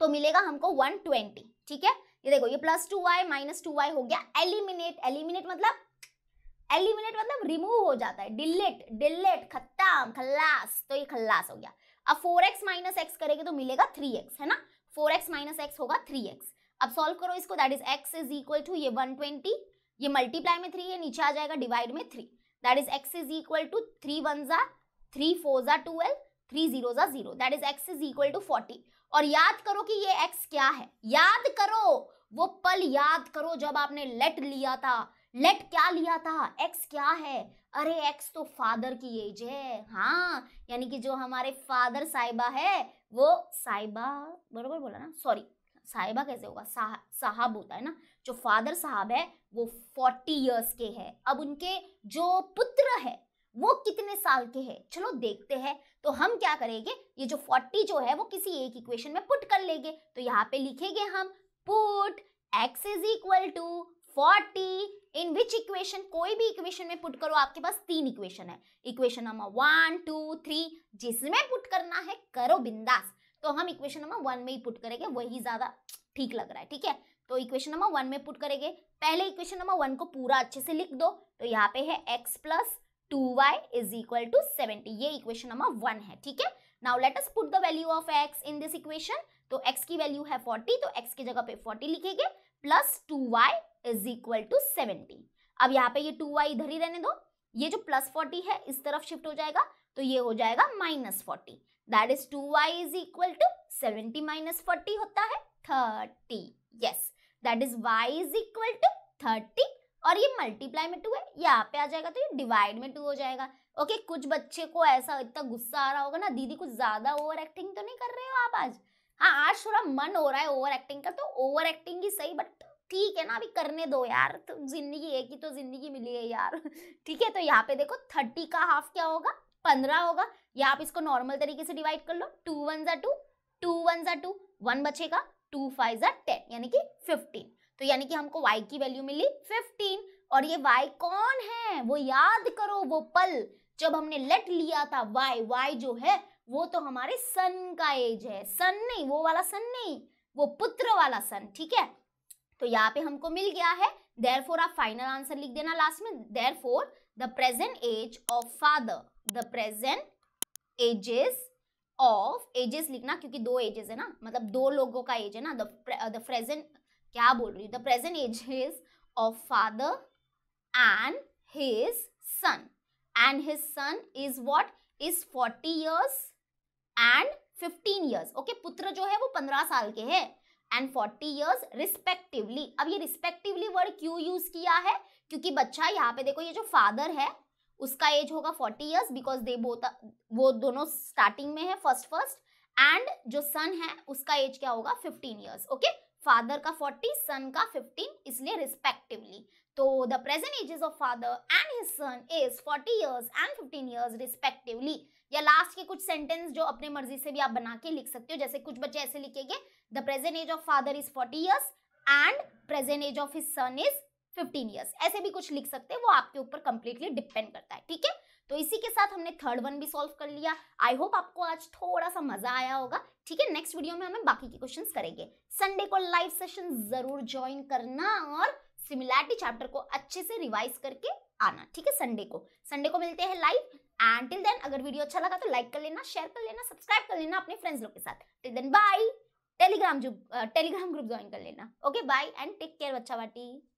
तो मिलेगा हमको वन ट्वेंटी ठीक है ये देखो ये plus two Y minus two Y हो गया एलिमिनेट एलिमिनेट मतलब एलिमिनेट मतलब रिमूव हो जाता है डिलेट डिलेट खत्म खल्लास तो ये खल्लास हो गया अब फोर एक्स माइनस एक्स करेंगे तो मिलेगा थ्री एक्स है ना फोर एक्स माइनस एक्स होगा थ्री एक्स अब सॉल्व करो इसको that is x is equal to ये वन ट्वेंटी ये मल्टीप्लाई में थ्री ये नीचे आ जाएगा डिवाइड में three that is x is equal to three one जा थ्री फोर जा twelve three zero zero that is x is equal to forty और याद करो कि ये एक्स क्या है याद करो वो पल याद करो जब आपने लेट लिया था लेट क्या लिया था एक्स क्या है अरे एक्स तो फादर की एज है हाँ यानी कि जो हमारे फादर साहिबा है वो साहिबा बरोबर बोला ना सॉरी साहिबा कैसे होगा साहब होता है ना जो फादर साहब है वो फोर्टी ईयर्स के है अब उनके जो पुत्र है वो कितने साल के हैं चलो देखते हैं तो हम क्या करेंगे ये जो 40 जो है वो किसी एक इक्वेशन में पुट कर लेंगे तो यहाँ पे लिखेंगे हम put x is equal to forty in which equation कोई भी इक्वेशन में पुट करो आपके पास तीन इक्वेशन है equation number one two three जिसमें पुट करना है करो बिंदास तो हम इक्वेशन नंबर वन में ही पुट करेंगे वही ज्यादा ठीक लग रहा है ठीक है तो इक्वेशन नंबर वन में पुट करेंगे पहले इक्वेशन नंबर वन को पूरा अच्छे से लिख दो तो यहाँ पे है x plus two Y is equal to seventy ये इक्वेशन नंबर वन है ठीक है now let us put the value of X in this equation तो एक्स की वैल्यू है फोर्टी तो एक्स की जगह पे फोर्टी लिखेंगे plus two Y is equal to seventy अब यहाँ पे ये टू वाई इधर ही रहने दो ये जो प्लस फोर्टी है इस तरफ शिफ्ट हो जाएगा तो ये हो जाएगा minus forty that is two Y is equal to seventy minus forty होता है thirty yes that is Y is equal to thirty और ये मल्टीप्लाई में टू है यहाँ पे आ जाएगा तो ये डिवाइड में टू हो जाएगा ओके कुछ बच्चे को ऐसा इतना गुस्सा आ रहा होगा ना दीदी कुछ ज़्यादा ओवर एक्टिंग तो नहीं कर रहे हो आप आज हाँ आज थोड़ा मन हो रहा है ओवर एक्टिंग का तो ओवर एक्टिंग ही सही बट ठीक है ना अभी करने दो यार तो जिंदगी एक ही तो जिंदगी मिली है यार ठीक है तो यहाँ पे देखो थर्टी का हाफ क्या होगा पंद्रह होगा या आप इसको नॉर्मल तरीके से डिवाइड कर लो टू वन ज़ा टू टू वन ज़ा टू वन बचेगा टू फाइव ज़ा टेन यानी कि फिफ्टीन तो यानी कि हमको y की वैल्यू मिली 15 और ये y कौन है वो याद करो वो पल जब हमने लेट लिया था y y जो है वो तो हमारे सन का एज है सन नहीं वो वाला सन नहीं वो पुत्र वाला सन ठीक है तो यहाँ पे हमको मिल गया है देर फोर आप फाइनल आंसर लिख देना लास्ट में therefore the present age of father the present ages of ages लिखना क्योंकि दो एजेस है ना मतलब दो लोगों का एज है ना द प्रेजेंट क्या बोल रही हूँ the present age is of father and his son and his son is what is forty years and fifteen years okay पुत्र जो है वो पंद्रह साल के है एंड फोर्टी ईयर्स रिस्पेक्टिवली अब ये रिस्पेक्टिवली वर्ड क्यों यूज किया है क्योंकि बच्चा यहाँ पे देखो ये जो फादर है उसका एज होगा forty years because they both वो दोनों स्टार्टिंग में है फर्स्ट फर्स्ट एंड जो सन है उसका एज क्या होगा फिफ्टीन ईयर्स ओके फादर का फोर्टी सन का फिफ्टीन इसलिए रिस्पेक्टिवली तो the present ages of father and his son is forty years and fifteen years respectively या लास्ट के कुछ सेंटेंस जो अपने मर्जी से भी आप बना के लिख सकते हो जैसे कुछ बच्चे ऐसे लिखेंगे the present age of father is forty years and present age of his son is fifteen years ऐसे भी कुछ लिख सकते हैं वो आपके ऊपर कंप्लीटली डिपेंड करता है ठीक है तो इसी के साथ हमने थर्ड वन भी सॉल्व कर लिया आई होप आपको आज थोड़ा सा मजा आया होगा ठीक है नेक्स्ट वीडियो में हमें बाकी के क्वेश्चंस करेंगे संडे को लाइव सेशन जरूर ज्वाइन करना और सिमिलैरिटी चैप्टर को अच्छे से रिवाइज करके आना ठीक है संडे को संडे को मिलते हैं लाइव एंड टिल देन अगर वीडियो अच्छा लगा तो लाइक कर लेना शेयर कर लेना सब्सक्राइब कर लेना अपने फ्रेंड्स लोग के साथ टिल देन बाय टेलीग्राम जो टेलीग्राम ग्रुप ज्वाइन कर लेना okay bye and take care बच्चा बाटी